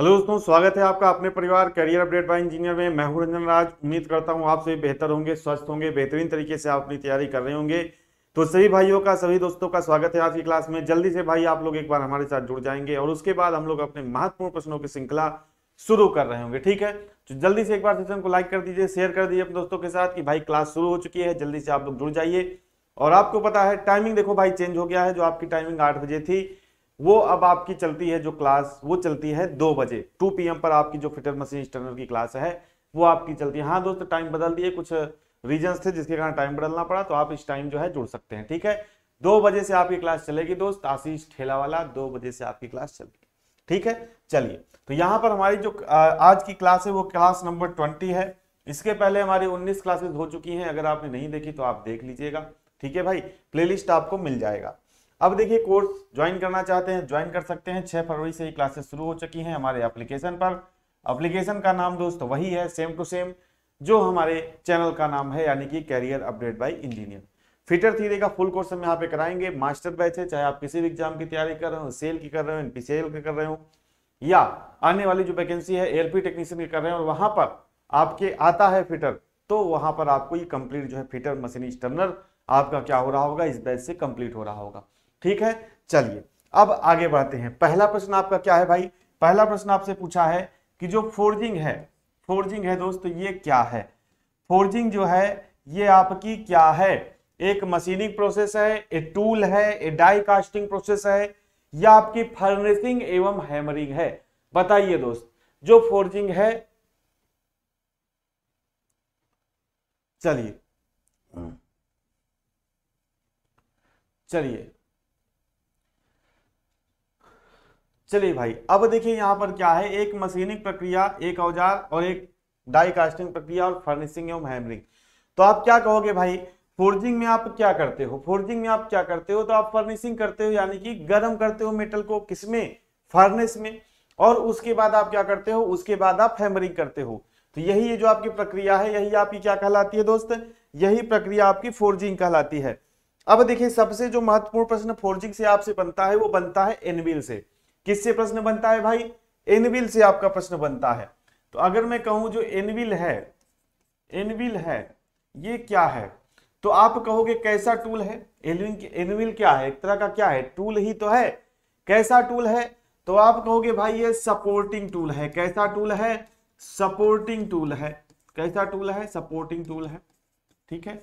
Hello दोस्तों स्वागत है आपका अपने परिवार करियर अपडेट बाय इंजीनियर में मैं हूं रंजन राज उम्मीद करता हूं आप सभी बेहतर होंगे स्वस्थ होंगे बेहतरीन तरीके से आप अपनी तैयारी कर रहे होंगे तो सभी भाइयों का सभी दोस्तों का स्वागत है आज की क्लास में जल्दी से भाई आप लोग एक बार हमारे साथ जुड़ जाएंगे और उसके बाद हम लोग अपने महत्वपूर्ण प्रश्नों की श्रृंखला शुरू कर रहे होंगे ठीक है तो जल्दी से एक बार सेशन को लाइक कर दीजिए शेयर कर दीजिए अपने दोस्तों के साथ कि भाई क्लास शुरू हो चुकी है जल्दी से आप लोग जुड़ जाइए और आपको पता है टाइमिंग देखो भाई चेंज हो गया है जो आपकी टाइमिंग आठ बजे थी वो अब आपकी चलती है जो क्लास वो चलती है दो बजे टू पी पर आपकी जो फिटर मशीन स्टर्नर की क्लास है वो आपकी चलती है हाँ दोस्त टाइम बदल दिए कुछ रीजन्स थे जिसके कारण टाइम बदलना पड़ा तो आप इस टाइम जो है जुड़ सकते हैं ठीक है दो बजे से आपकी क्लास चलेगी दोस्त आशीष ठेला वाला दो बजे से आपकी क्लास चलेगी ठीक है चलिए तो यहाँ पर हमारी जो आज की क्लास है वो क्लास नंबर ट्वेंटी है इसके पहले हमारी उन्नीस क्लासेज हो चुकी हैं अगर आपने नहीं देखी तो आप देख लीजिएगा ठीक है भाई प्लेलिस्ट आपको मिल जाएगा अब देखिए कोर्स ज्वाइन करना चाहते हैं ज्वाइन कर सकते हैं छह फरवरी से ही क्लासेस शुरू हो चुकी हैं हमारे एप्लीकेशन पर एप्लीकेशन का नाम दोस्त वही है सेम टू सेम जो हमारे चैनल का नाम है यानी कि career update by engineer fitter theory का फुल कोर्स हम यहाँ पे कराएंगे मास्टर बैच है चाहे आप किसी भी एग्जाम की तैयारी कर रहे हो सेल की कर रहे हो एनपीसीएल की कर रहे हो या आने वाली जो वैकेंसी है पी टेक्नीशियन की कर रहे हो और वहां पर आपके आता है फिटर तो वहां पर आपको ये कंप्लीट जो है फिटर मशीन स्टर्नर आपका क्या हो रहा होगा इस बैच से कंप्लीट हो रहा होगा ठीक है चलिए अब आगे बढ़ते हैं पहला प्रश्न आपका क्या है भाई पहला प्रश्न आपसे पूछा है कि जो फोर्जिंग है फोर्जिंग है दोस्त तो ये क्या है फोर्जिंग जो है ये आपकी क्या है एक मशीनिंग प्रोसेस है ए टूल है ए डाई कास्टिंग प्रोसेस है या आपकी फर्निशिंग एवं हैमरिंग है बताइए दोस्त जो फोर्जिंग है चलिए हम्म। चलिए चलिए भाई अब देखिए यहाँ पर क्या है एक मशीनिंग प्रक्रिया एक औजार और एक डाई कास्टिंग प्रक्रिया और फर्निशिंग एवं हैमरिंग तो आप क्या कहोगे भाई फोर्जिंग में आप क्या करते हो फोर्जिंग में आप क्या करते हो तो आप फर्निशिंग करते हो यानी कि गर्म करते हो मेटल को किसमें फर्निस में और उसके बाद आप क्या करते हो उसके बाद आप हैमरिंग करते हो तो यही ये जो आपकी प्रक्रिया है यही आपकी क्या कहलाती है दोस्त यही प्रक्रिया आपकी फोर्जिंग कहलाती है अब देखिए सबसे जो महत्वपूर्ण प्रश्न फोर्जिंग से आपसे बनता है वो बनता है एनविल से किससे प्रश्न बनता है भाई एनविल से आपका प्रश्न बनता है तो अगर मैं कहूं जो एनविल है एनविल है ये क्या है तो आप कहोगे कैसा टूल है एनविल एनविल क्या है एक तरह का क्या है टूल ही तो है कैसा टूल है तो आप कहोगे भाई ये सपोर्टिंग टूल है कैसा टूल है सपोर्टिंग टूल है कैसा टूल है सपोर्टिंग टूल है ठीक है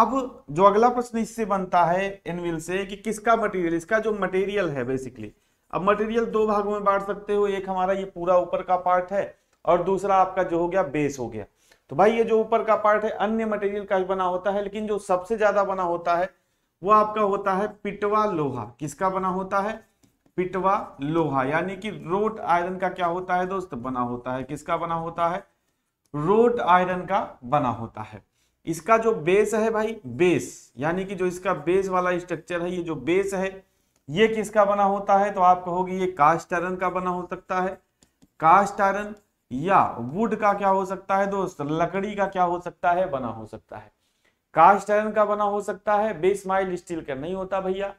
अब जो अगला प्रश्न इससे बनता है एनविल से कि किसका मटेरियल इसका जो मटेरियल है बेसिकली अब मटेरियल दो भागों में बांट सकते हो एक हमारा ये पूरा ऊपर का पार्ट है और दूसरा आपका जो हो गया बेस हो गया तो भाई ये जो ऊपर का पार्ट है अन्य मटेरियल का बना होता है लेकिन जो सबसे ज्यादा बना होता है वो आपका होता है पिटवा लोहा किसका बना होता है पिटवा लोहा यानी कि रोट आयरन का क्या होता है दोस्त बना होता है किसका बना होता है रोट आयरन का बना होता है इसका जो बेस है भाई बेस यानी कि जो इसका बेस वाला स्ट्रक्चर है ये जो बेस है ये किसका बना होता है तो आप कहोगे ये कास्ट आयरन का बना हो सकता है कास्ट आयरन या वुड का क्या हो सकता है दोस्त लकड़ी का क्या हो सकता है बना हो सकता है कास्ट आयरन का बना हो सकता है बेस माइल स्टील का नहीं होता भैया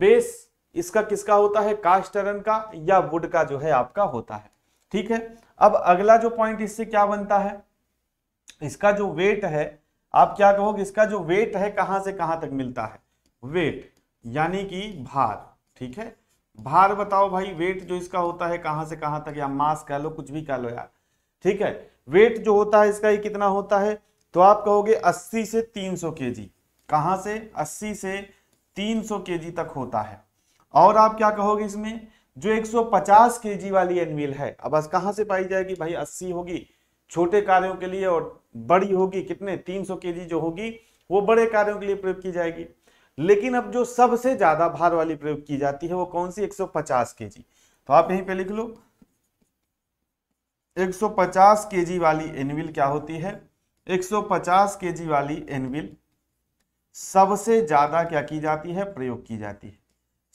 बेस इसका किसका होता है कास्ट आयरन का या वुड का जो है आपका होता है ठीक है अब अगला जो पॉइंट इससे क्या बनता है इसका जो वेट है आप क्या कहोगे इसका जो वेट है कहां से कहां तक मिलता है वेट यानी कि भार ठीक है भार बताओ भाई वेट जो इसका होता है कहां से कहां तक या मास कह लो कुछ भी कह लो यार ठीक है वेट जो होता है इसका ये कितना होता है तो आप कहोगे 80 से 300 सौ के जी कहां से 80 से 300 सौ के जी तक होता है और आप क्या कहोगे इसमें जो 150 के जी वाली एनवील है अब बस कहां से पाई जाएगी भाई 80 होगी छोटे कार्यों के लिए और बड़ी होगी कितने 300 सौ के जी जो होगी वो बड़े कार्यों के लिए प्रयोग की जाएगी लेकिन अब जो सबसे ज्यादा भार वाली प्रयोग की जाती है वो कौन सी 150 केजी तो आप यहीं पे लिख लो 150 केजी वाली एनविल क्या होती है 150 केजी वाली एनविल सबसे ज्यादा क्या की जाती है प्रयोग की जाती है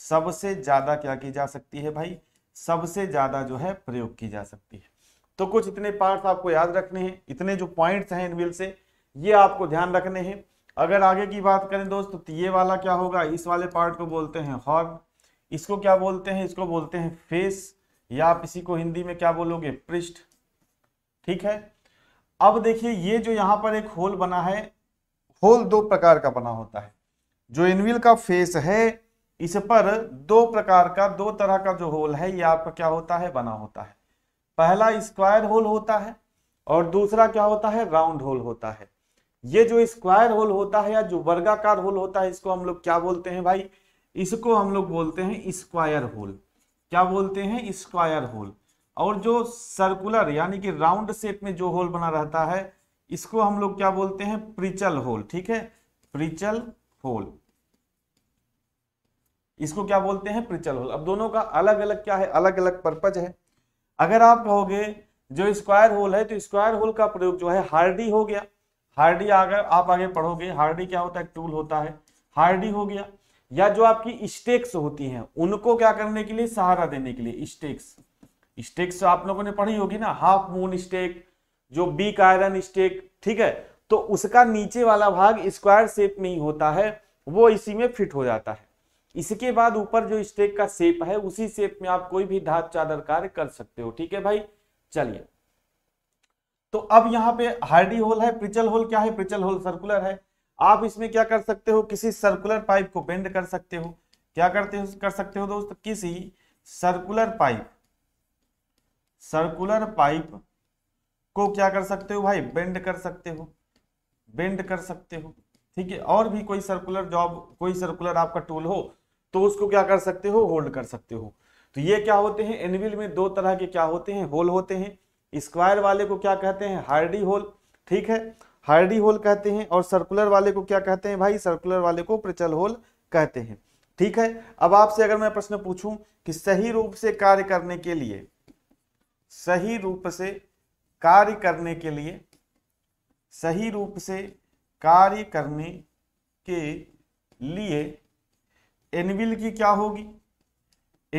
सबसे ज्यादा क्या की जा सकती है भाई सबसे ज्यादा जो है प्रयोग की जा सकती है तो कुछ इतने पार्ट्स आपको याद रखने हैं इतने जो पॉइंट्स हैं एनविल से ये आपको ध्यान रखने हैं अगर आगे की बात करें दोस्त तो ये वाला क्या होगा इस वाले पार्ट को बोलते हैं हॉर्न इसको क्या बोलते हैं इसको बोलते हैं फेस या आप इसी को हिंदी में क्या बोलोगे पृष्ठ ठीक है अब देखिए ये जो यहाँ पर एक होल बना है होल दो प्रकार का बना होता है जो एनविल का फेस है इस पर दो प्रकार का दो तरह का जो होल है ये आपका क्या होता है बना होता है पहला स्क्वायर होल होता है और दूसरा क्या होता है राउंड होल होता है ये जो स्क्वायर होल होता है या जो वर्गाकार होल होता है इसको हम लोग क्या बोलते हैं भाई इसको हम लोग बोलते हैं स्क्वायर होल क्या बोलते हैं स्क्वायर होल और जो सर्कुलर यानी कि राउंड शेप में जो होल बना रहता है इसको हम लोग क्या बोलते हैं प्रिचल होल ठीक है प्रिचल होल इसको क्या बोलते हैं प्रिचल होल अब दोनों का अलग अलग क्या है अलग अलग पर्पज है अगर आप कहोगे जो स्क्वायर होल है तो स्क्वायर होल का प्रयोग जो है हार्डी हो गया हार्डी अगर आप आगे पढ़ोगे हार्डी क्या होता है टूल होता है हार्डी हो गया या जो आपकी स्टेक्स होती हैं उनको क्या करने के लिए सहारा देने के लिए स्टेक्स स्टेक्स तो आप लोगों ने पढ़ी होगी ना हाफ मून स्टेक जो बी कायरन स्टेक ठीक है तो उसका नीचे वाला भाग स्क्वायर शेप में ही होता है वो इसी में फिट हो जाता है इसके बाद ऊपर जो स्टेक का शेप है उसी शेप में आप कोई भी धात चादर कार्य कर सकते हो ठीक है भाई चलिए तो अब यहाँ पे हार्डी होल है प्रिचल होल क्या है प्रिचल होल सर्कुलर है आप इसमें क्या कर सकते हो किसी सर्कुलर पाइप को बेंड कर सकते हो क्या करते हो कर सकते हो दोस्त किसी सर्कुलर पाइप सर्कुलर पाइप को क्या कर सकते हो भाई बेंड कर सकते हो बेंड कर सकते हो ठीक है और भी कोई सर्कुलर जॉब कोई सर्कुलर आपका टूल हो तो उसको क्या कर सकते हो होल्ड कर सकते हो तो ये क्या होते हैं एनविल में दो तरह के क्या होते हैं होल होते हैं स्क्वायर वाले को क्या कहते हैं हार्डी होल ठीक है हार्डी होल कहते हैं और सर्कुलर वाले को क्या कहते हैं भाई सर्कुलर वाले को प्रचल होल कहते हैं ठीक है अब आपसे अगर मैं प्रश्न पूछूं कि सही रूप से कार्य करने के लिए सही रूप से कार्य करने के लिए सही रूप से कार्य करने के लिए एनविल की क्या होगी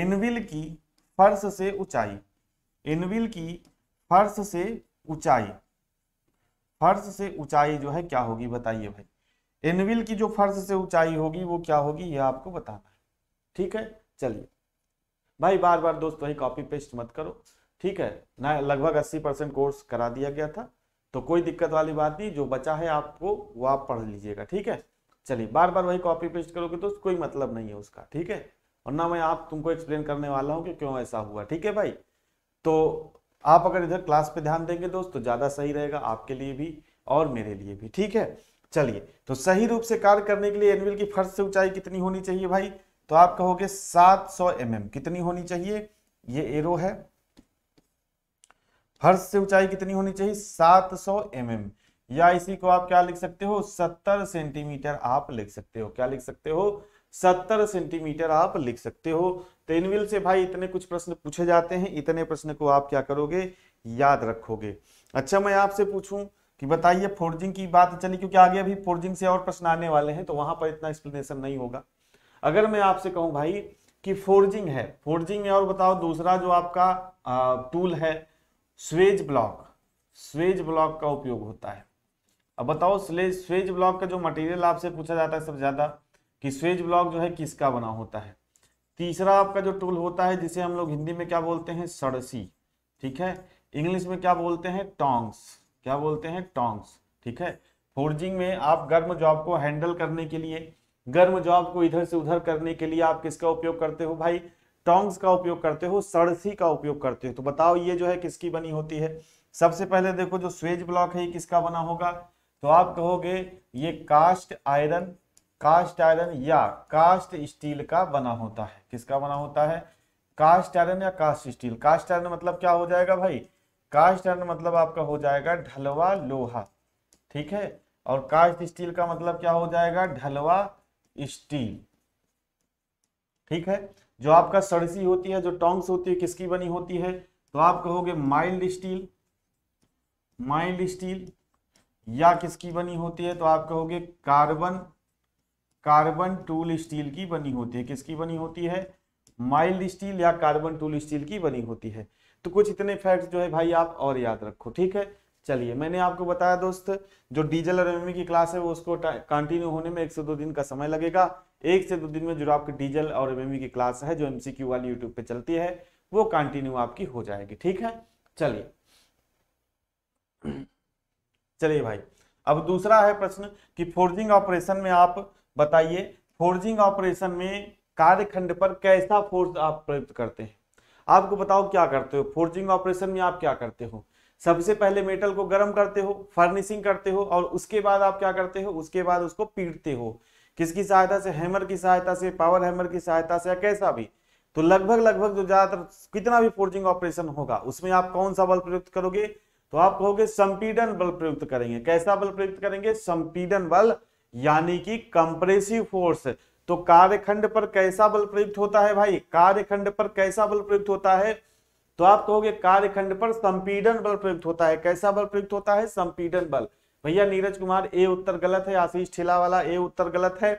एनविल की फर्श से ऊंचाई एनविल की फर्श से ऊंचाई फर्श से ऊंचाई जो है क्या होगी बताइए भाई एनविल की जो फर्श से ऊंचाई होगी वो क्या होगी यह आपको बताना है ठीक है चलिए भाई बार बार दोस्त वही कॉपी पेस्ट मत करो ठीक है ना लगभग अस्सी परसेंट कोर्स करा दिया गया था तो कोई दिक्कत वाली बात नहीं जो बचा है आपको वो आप पढ़ लीजिएगा ठीक है चलिए बार बार वही कॉपी पेस्ट करोगे तो कोई मतलब नहीं है उसका ठीक है और ना मैं आप तुमको एक्सप्लेन करने वाला हूँ कि क्यों ऐसा हुआ ठीक है भाई तो आप अगर इधर क्लास पे ध्यान देंगे दोस्त तो ज़्यादा सही रहेगा आपके लिए भी और मेरे लिए भी ठीक है चलिए तो सही रूप से कार्य करने के लिए एनविल की फर्श से ऊंचाई कितनी होनी चाहिए भाई तो आप कहोगे 700 सौ mm. कितनी होनी चाहिए ये एरो है फर्श से ऊंचाई कितनी होनी चाहिए 700 सौ mm. या इसी को आप क्या लिख सकते हो 70 सेंटीमीटर आप लिख सकते हो क्या लिख सकते हो सत्तर सेंटीमीटर आप लिख सकते हो तो इनविल से भाई इतने कुछ प्रश्न पूछे जाते हैं इतने प्रश्न को आप क्या करोगे याद रखोगे अच्छा मैं आपसे पूछूं कि बताइए फोर्जिंग की बात चली क्योंकि आगे अभी फोर्जिंग से और प्रश्न आने वाले हैं तो वहां पर इतना एक्सप्लेनेशन नहीं होगा अगर मैं आपसे कहूं भाई कि फोर्जिंग है फोर्जिंग में और बताओ दूसरा जो आपका टूल है स्वेज ब्लॉक स्वेज ब्लॉक का उपयोग होता है अब बताओ स्वेज ब्लॉक का जो मटेरियल आपसे पूछा जाता है सबसे ज्यादा कि स्वेज ब्लॉक जो है किसका बना होता है तीसरा आपका जो टूल होता है जिसे हम लोग हिंदी में क्या बोलते हैं सड़सी ठीक है इंग्लिश में क्या बोलते हैं टोंग्स क्या बोलते हैं टोंग्स ठीक है फोर्जिंग में आप गर्म जॉब को हैंडल करने के लिए गर्म जॉब को इधर से उधर करने के लिए आप किसका उपयोग करते हो भाई टोंग्स का उपयोग करते हो सड़सी का उपयोग करते हो तो बताओ ये जो है किसकी बनी होती है सबसे पहले देखो जो स्वेज ब्लॉक है ये किसका बना होगा तो आप कहोगे ये कास्ट आयरन कास्ट आयरन या कास्ट स्टील का बना होता है किसका बना होता है कास्ट आयरन या कास्ट स्टील कास्ट आयरन मतलब क्या हो जाएगा भाई कास्ट आयरन मतलब आपका हो जाएगा ढलवा लोहा ठीक है और कास्ट स्टील का मतलब क्या हो जाएगा ढलवा स्टील ठीक है जो आपका सड़सी होती है जो टोंग्स होती है किसकी बनी होती है तो आप कहोगे माइल्ड स्टील माइल्ड स्टील या किसकी बनी होती है तो आप कहोगे कार्बन कार्बन टूल स्टील की बनी होती है किसकी बनी होती है माइल्ड स्टील या कार्बन टूल स्टील की बनी होती है तो कुछ इतने फैक्ट जो है भाई आप और याद रखो ठीक है चलिए मैंने आपको बताया दोस्त जो डीजल और एमएमई e की क्लास है वो उसको कंटिन्यू होने में एक से दो दिन का समय लगेगा एक से दो दिन में जो आपकी डीजल और एमएमई e की क्लास है जो एमसीक्यू वाली यूट्यूब पे चलती है वो कंटिन्यू आपकी हो जाएगी ठीक है चलिए चलिए भाई अब दूसरा है प्रश्न कि फोर्जिंग ऑपरेशन में आप बताइए फोर्जिंग ऑपरेशन में कार्यखंड पर कैसा फोर्स आप प्रयुक्त करते हैं आपको बताओ क्या करते हो फोर्जिंग ऑपरेशन में आप क्या करते हो सबसे पहले मेटल को गर्म करते हो फर्निशिंग करते हो और उसके बाद आप क्या करते हो उसके बाद उसको पीटते हो किसकी सहायता से हैमर की सहायता से पावर हैमर की सहायता से या कैसा भी तो लगभग लगभग जो ज्यादातर कितना भी फोर्जिंग ऑपरेशन होगा उसमें आप कौन सा बल प्रयुक्त करोगे तो आप कहोगे संपीडन बल प्रयुक्त करेंगे कैसा बल प्रयुक्त करेंगे संपीडन बल यानी कि कंप्रेसिव फोर्स तो कार्यखंड पर कैसा बल प्रयुक्त होता है भाई कार्यखंड पर कैसा बल प्रयुक्त होता है तो आप कहोगे कार्यखंड पर संपीडन बल प्रयुक्त होता है कैसा बल प्रयुक्त होता है संपीडन बल भैया नीरज कुमार ए उत्तर गलत है आशीष ठेला वाला ए उत्तर गलत है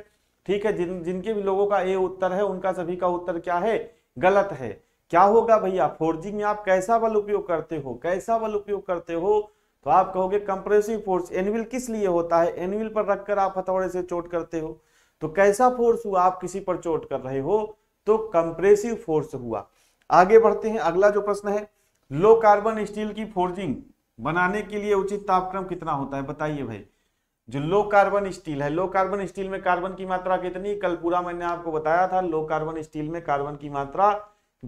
ठीक है जिन जिनके भी लोगों का ए उत्तर है उनका सभी का उत्तर क्या है गलत है क्या होगा भैया फोर्जिंग में आप कैसा बल उपयोग करते हो कैसा बल उपयोग करते हो तो आप कहोगे कंप्रेसिव फोर्स एनविल किस लिए होता है एनविल पर रखकर आप हथौड़े से चोट करते हो तो कैसा फोर्स हुआ आप किसी पर चोट कर रहे हो तो कंप्रेसिव फोर्स हुआ आगे बढ़ते हैं अगला जो प्रश्न है लो कार्बन स्टील की फोर्जिंग बनाने के लिए उचित तापक्रम कितना होता है बताइए भाई जो लो कार्बन स्टील है लो कार्बन स्टील में कार्बन की मात्रा कितनी कल पूरा मैंने आपको बताया था लो कार्बन स्टील में कार्बन की मात्रा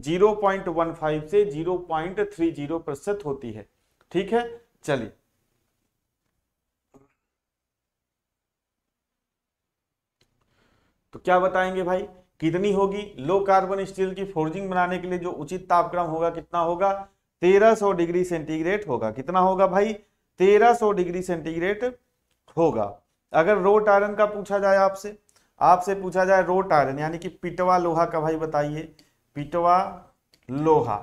0.15 से 0.30 प्रतिशत होती है ठीक है चलिए तो क्या बताएंगे भाई कितनी होगी लो कार्बन स्टील की फोर्जिंग बनाने के लिए जो उचित तापक्रम होगा कितना होगा 1300 डिग्री सेंटीग्रेड होगा कितना होगा भाई 1300 डिग्री सेंटीग्रेड होगा अगर रोट आयरन का पूछा जाए आपसे आपसे पूछा जाए रोट आयरन यानी कि पिटवा लोहा का भाई बताइए पिटवा लोहा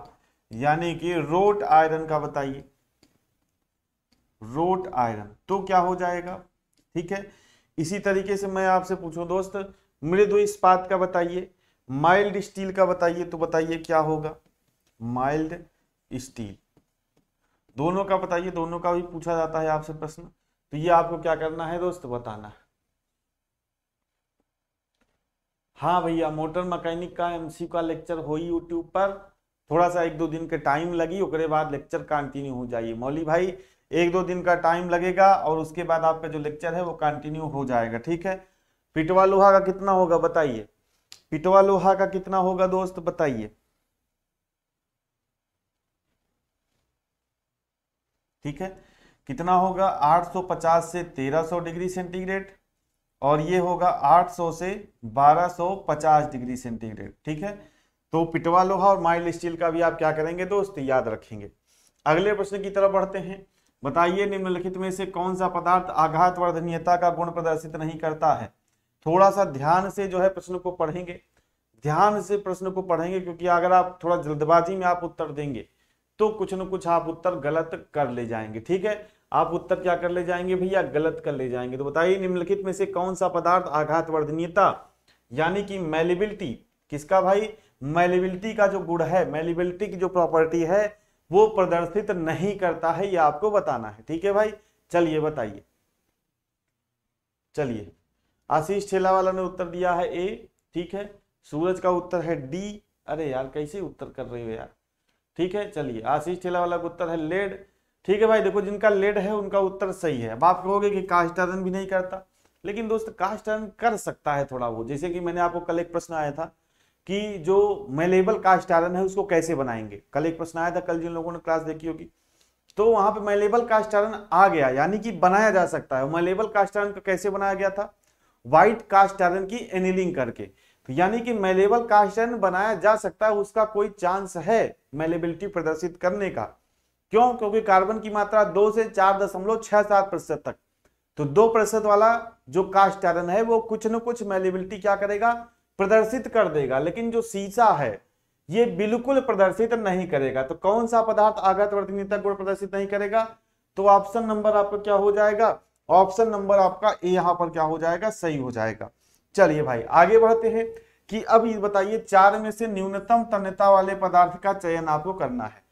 यानी कि रोट आयरन का बताइए रोट आयरन तो क्या हो जाएगा ठीक है इसी तरीके से मैं आपसे पूछूं दोस्त मृदु इस्पात का बताइए माइल्ड स्टील का बताइए तो बताइए क्या होगा माइल्ड स्टील दोनों का बताइए दोनों का भी पूछा जाता है आपसे प्रश्न तो ये आपको क्या करना है दोस्त बताना है हाँ भैया मोटर मैकेनिक का एमसी का लेक्चर हो यूट्यूब पर थोड़ा सा एक दो दिन के टाइम लगी उसके बाद लेक्चर कंटिन्यू हो जाइए मौली भाई एक दो दिन का टाइम लगेगा और उसके बाद आपका जो लेक्चर है वो कंटिन्यू हो जाएगा ठीक है पिटवा लोहा का कितना होगा बताइए पिटवा लोहा का कितना होगा दोस्त बताइए ठीक है कितना होगा 850 से 1300 डिग्री सेंटीग्रेड और ये होगा 800 से 1250 डिग्री सेंटीग्रेड ठीक है तो पिटवा लोहा और माइल्ड स्टील का भी आप क्या करेंगे दोस्त याद रखेंगे अगले प्रश्न की तरफ बढ़ते हैं बताइए निम्नलिखित में से कौन सा पदार्थ आघात वर्धनीयता का गुण प्रदर्शित नहीं करता है थोड़ा सा ध्यान से जो है प्रश्न को पढ़ेंगे ध्यान से प्रश्न को पढ़ेंगे क्योंकि अगर आप थोड़ा जल्दबाजी में आप उत्तर देंगे तो कुछ न कुछ आप उत्तर गलत कर ले जाएंगे ठीक है आप उत्तर क्या कर ले जाएंगे भैया गलत कर ले जाएंगे तो बताइए निम्नलिखित में से कौन सा पदार्थ आघात वर्धनीयता यानी कि मेलिबिलिटी किसका भाई मेलिबिलिटी का जो गुण है मेलिबिलिटी की जो प्रॉपर्टी है वो प्रदर्शित नहीं करता है ये आपको बताना है ठीक है भाई चलिए बताइए चलिए आशीष ठेला वाला ने उत्तर दिया है ए ठीक है सूरज का उत्तर है डी अरे यार कैसे उत्तर कर रही हो यार ठीक है चलिए आशीष ठेला वाला का उत्तर है लेड ठीक है भाई देखो जिनका लेड है उनका उत्तर सही है अब आप कहोगे कि काष्टन भी नहीं करता लेकिन दोस्त काष्टारण कर सकता है थोड़ा वो जैसे कि मैंने आपको कल एक प्रश्न आया था कि जो मेलेबल कास्ट आयरन है उसको कैसे बनाएंगे कल एक प्रश्न आया था कल जिन लोगों ने क्लास देखी होगी तो वहां पे मेलेबल कास्ट आयरन आ गया यानी कि बनाया जा सकता है मेलेबल कास्ट आयरन को कैसे बनाया गया था व्हाइट कास्ट आयरन की एनिलिंग करके तो यानी कि मेलेबल कास्ट आयरन बनाया जा सकता है उसका कोई चांस है मेलेबिलिटी प्रदर्शित करने का क्यों क्योंकि कार्बन की मात्रा दो से चार दशमलव छह सात प्रतिशत तक तो दो प्रतिशत वाला जो कास्ट आयरन है वो कुछ न कुछ मेलेबिलिटी क्या करेगा प्रदर्शित कर देगा लेकिन जो सीसा है ये बिल्कुल प्रदर्शित नहीं करेगा तो कौन सा पदार्थ आगत वर्तनीयता गुण प्रदर्शित नहीं करेगा तो ऑप्शन नंबर आपका क्या हो जाएगा ऑप्शन नंबर आपका ए यहाँ पर क्या हो जाएगा सही हो जाएगा चलिए भाई आगे बढ़ते हैं कि अब ये बताइए चार में से न्यूनतम तन्यता वाले पदार्थ का चयन आपको करना है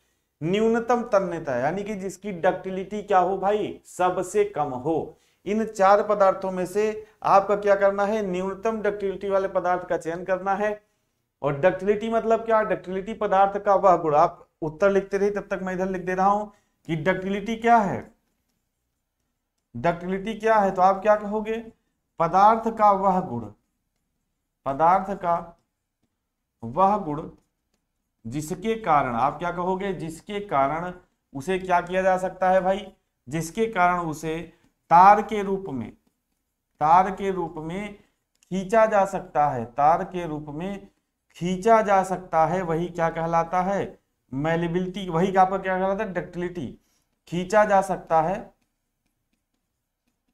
न्यूनतम तन्यता यानी कि जिसकी डक्टिलिटी क्या हो भाई सबसे कम हो इन चार पदार्थों में से आपका क्या करना है न्यूनतम डक्टिलिटी वाले पदार्थ का चयन करना है और डक्टिलिटी मतलब क्या डक्टिलिटी पदार्थ का वह गुण आप उत्तर लिखते रहे तब तक मैं इधर लिख दे रहा हूं कि डक्टिलिटी क्या है डक्टिलिटी क्या है तो आप क्या कहोगे पदार्थ का वह गुण पदार्थ का वह गुण जिसके कारण आप क्या कहोगे जिसके कारण उसे क्या किया जा सकता है भाई जिसके कारण उसे तार के रूप में तार के रूप में खींचा जा सकता है तार के रूप में खींचा जा सकता है वही क्या कहलाता है मेलिबिलिटी वही पर क्या कहलाता है डक्टिलिटी खींचा जा सकता है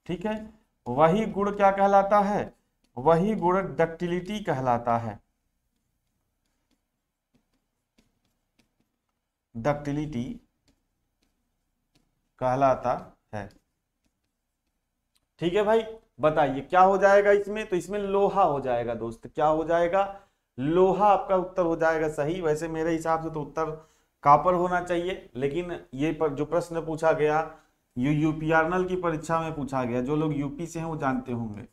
ठीक है वही गुण क्या कहलाता है वही गुण डक्टिलिटी कहलाता है डक्टिलिटी कहलाता है ठीक है भाई बताइए क्या हो जाएगा इसमें तो इसमें लोहा हो जाएगा दोस्त क्या हो जाएगा लोहा आपका उत्तर हो जाएगा सही वैसे मेरे हिसाब से तो उत्तर कापर होना चाहिए लेकिन ये पर जो प्रश्न पूछा गया ये यूपीआरनल की परीक्षा में पूछा गया जो लोग यूपी से हैं वो जानते होंगे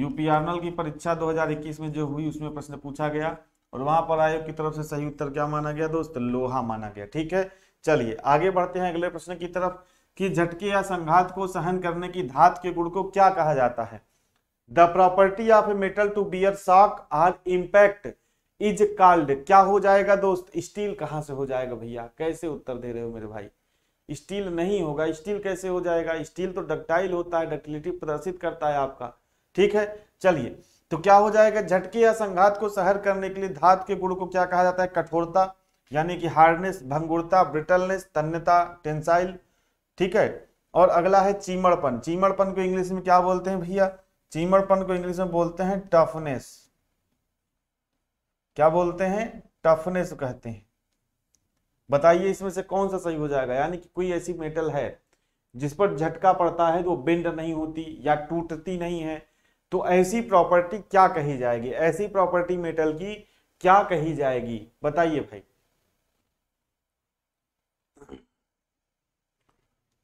यूपीआरनल की परीक्षा 2021 में जो हुई उसमें प्रश्न पूछा गया और वहां पर आयोग की तरफ से सही उत्तर क्या माना गया दोस्त लोहा माना गया ठीक है चलिए आगे बढ़ते हैं अगले प्रश्न की तरफ कि झटके या संघात को सहन करने की धात के गुण को क्या कहा जाता है the property of a metal to bear shock or impact is called क्या हो जाएगा दोस्त स्टील कहाँ से हो जाएगा भैया कैसे उत्तर दे रहे हो मेरे भाई स्टील नहीं होगा स्टील कैसे हो जाएगा स्टील तो डक्टाइल होता है डक्टिलिटी प्रदर्शित करता है आपका ठीक है चलिए तो क्या हो जाएगा झटके या संघात को सहर करने के लिए धात के गुण को क्या कहा जाता है कठोरता यानी कि हार्डनेस भंगुरता ब्रिटलनेस तन्यता टेंसाइल ठीक है और अगला है चीमड़पन चीमड़पन को इंग्लिश में क्या बोलते हैं भैया चीमड़पन को इंग्लिश में बोलते हैं टफनेस क्या बोलते हैं टफनेस कहते हैं बताइए इसमें से कौन सा सही हो जाएगा यानी कि कोई ऐसी मेटल है जिस पर झटका पड़ता है तो बेंड नहीं होती या टूटती नहीं है तो ऐसी प्रॉपर्टी क्या कही जाएगी ऐसी प्रॉपर्टी मेटल की क्या कही जाएगी बताइए भाई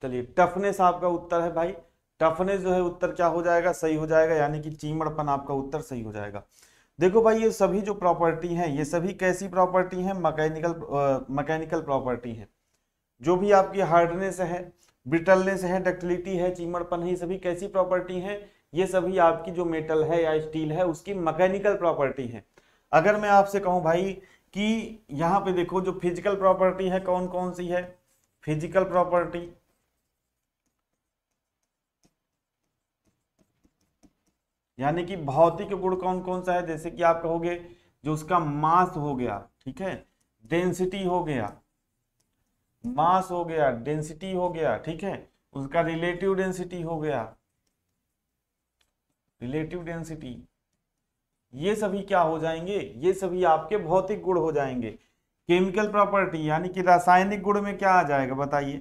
चलिए टफनेस आपका उत्तर है भाई टफनेस जो है उत्तर क्या हो जाएगा सही हो जाएगा यानी कि चीमड़पन आपका उत्तर सही हो जाएगा देखो भाई ये सभी जो प्रॉपर्टी हैं ये सभी कैसी प्रॉपर्टी हैं मैकेनिकल मैकेनिकल प्रॉपर्टी हैं जो भी आपकी हार्डनेस है ब्रिटलनेस है डक्टिलिटी है चीमड़पन है ये सभी कैसी प्रॉपर्टी हैं ये सभी आपकी जो मेटल है या स्टील है उसकी मैकेनिकल प्रॉपर्टी है अगर मैं आपसे कहूँ भाई कि यहाँ पे देखो जो फिजिकल प्रॉपर्टी है कौन कौन सी है फिजिकल प्रॉपर्टी यानी कि भौतिक गुण कौन कौन सा है जैसे कि आप कहोगे जो उसका मास हो गया ठीक है डेंसिटी हो गया मास हो गया डेंसिटी हो गया ठीक है उसका रिलेटिव डेंसिटी हो गया रिलेटिव डेंसिटी ये सभी क्या हो जाएंगे ये सभी आपके भौतिक गुण हो जाएंगे केमिकल प्रॉपर्टी यानी कि रासायनिक गुण में क्या आ जाएगा बताइए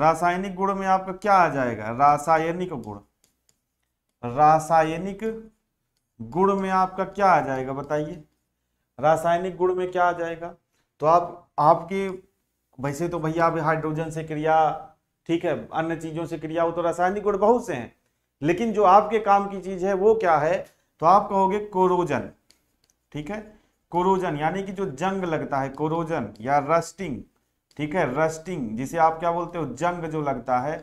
रासायनिक गुण में आपका क्या आ जाएगा रासायनिक गुण रासायनिक गुण में आपका क्या आ जाएगा बताइए रासायनिक गुण में क्या आ जाएगा तो आप आपके वैसे तो भैया आप हाइड्रोजन से क्रिया ठीक है अन्य चीज़ों से क्रिया वो तो रासायनिक गुण बहुत से हैं लेकिन जो आपके काम की चीज़ है वो क्या है तो आप कहोगे कोरोजन ठीक है कोरोजन यानी कि जो जंग लगता है कोरोजन या रस्टिंग ठीक है रस्टिंग जिसे आप क्या बोलते हो जंग जो लगता है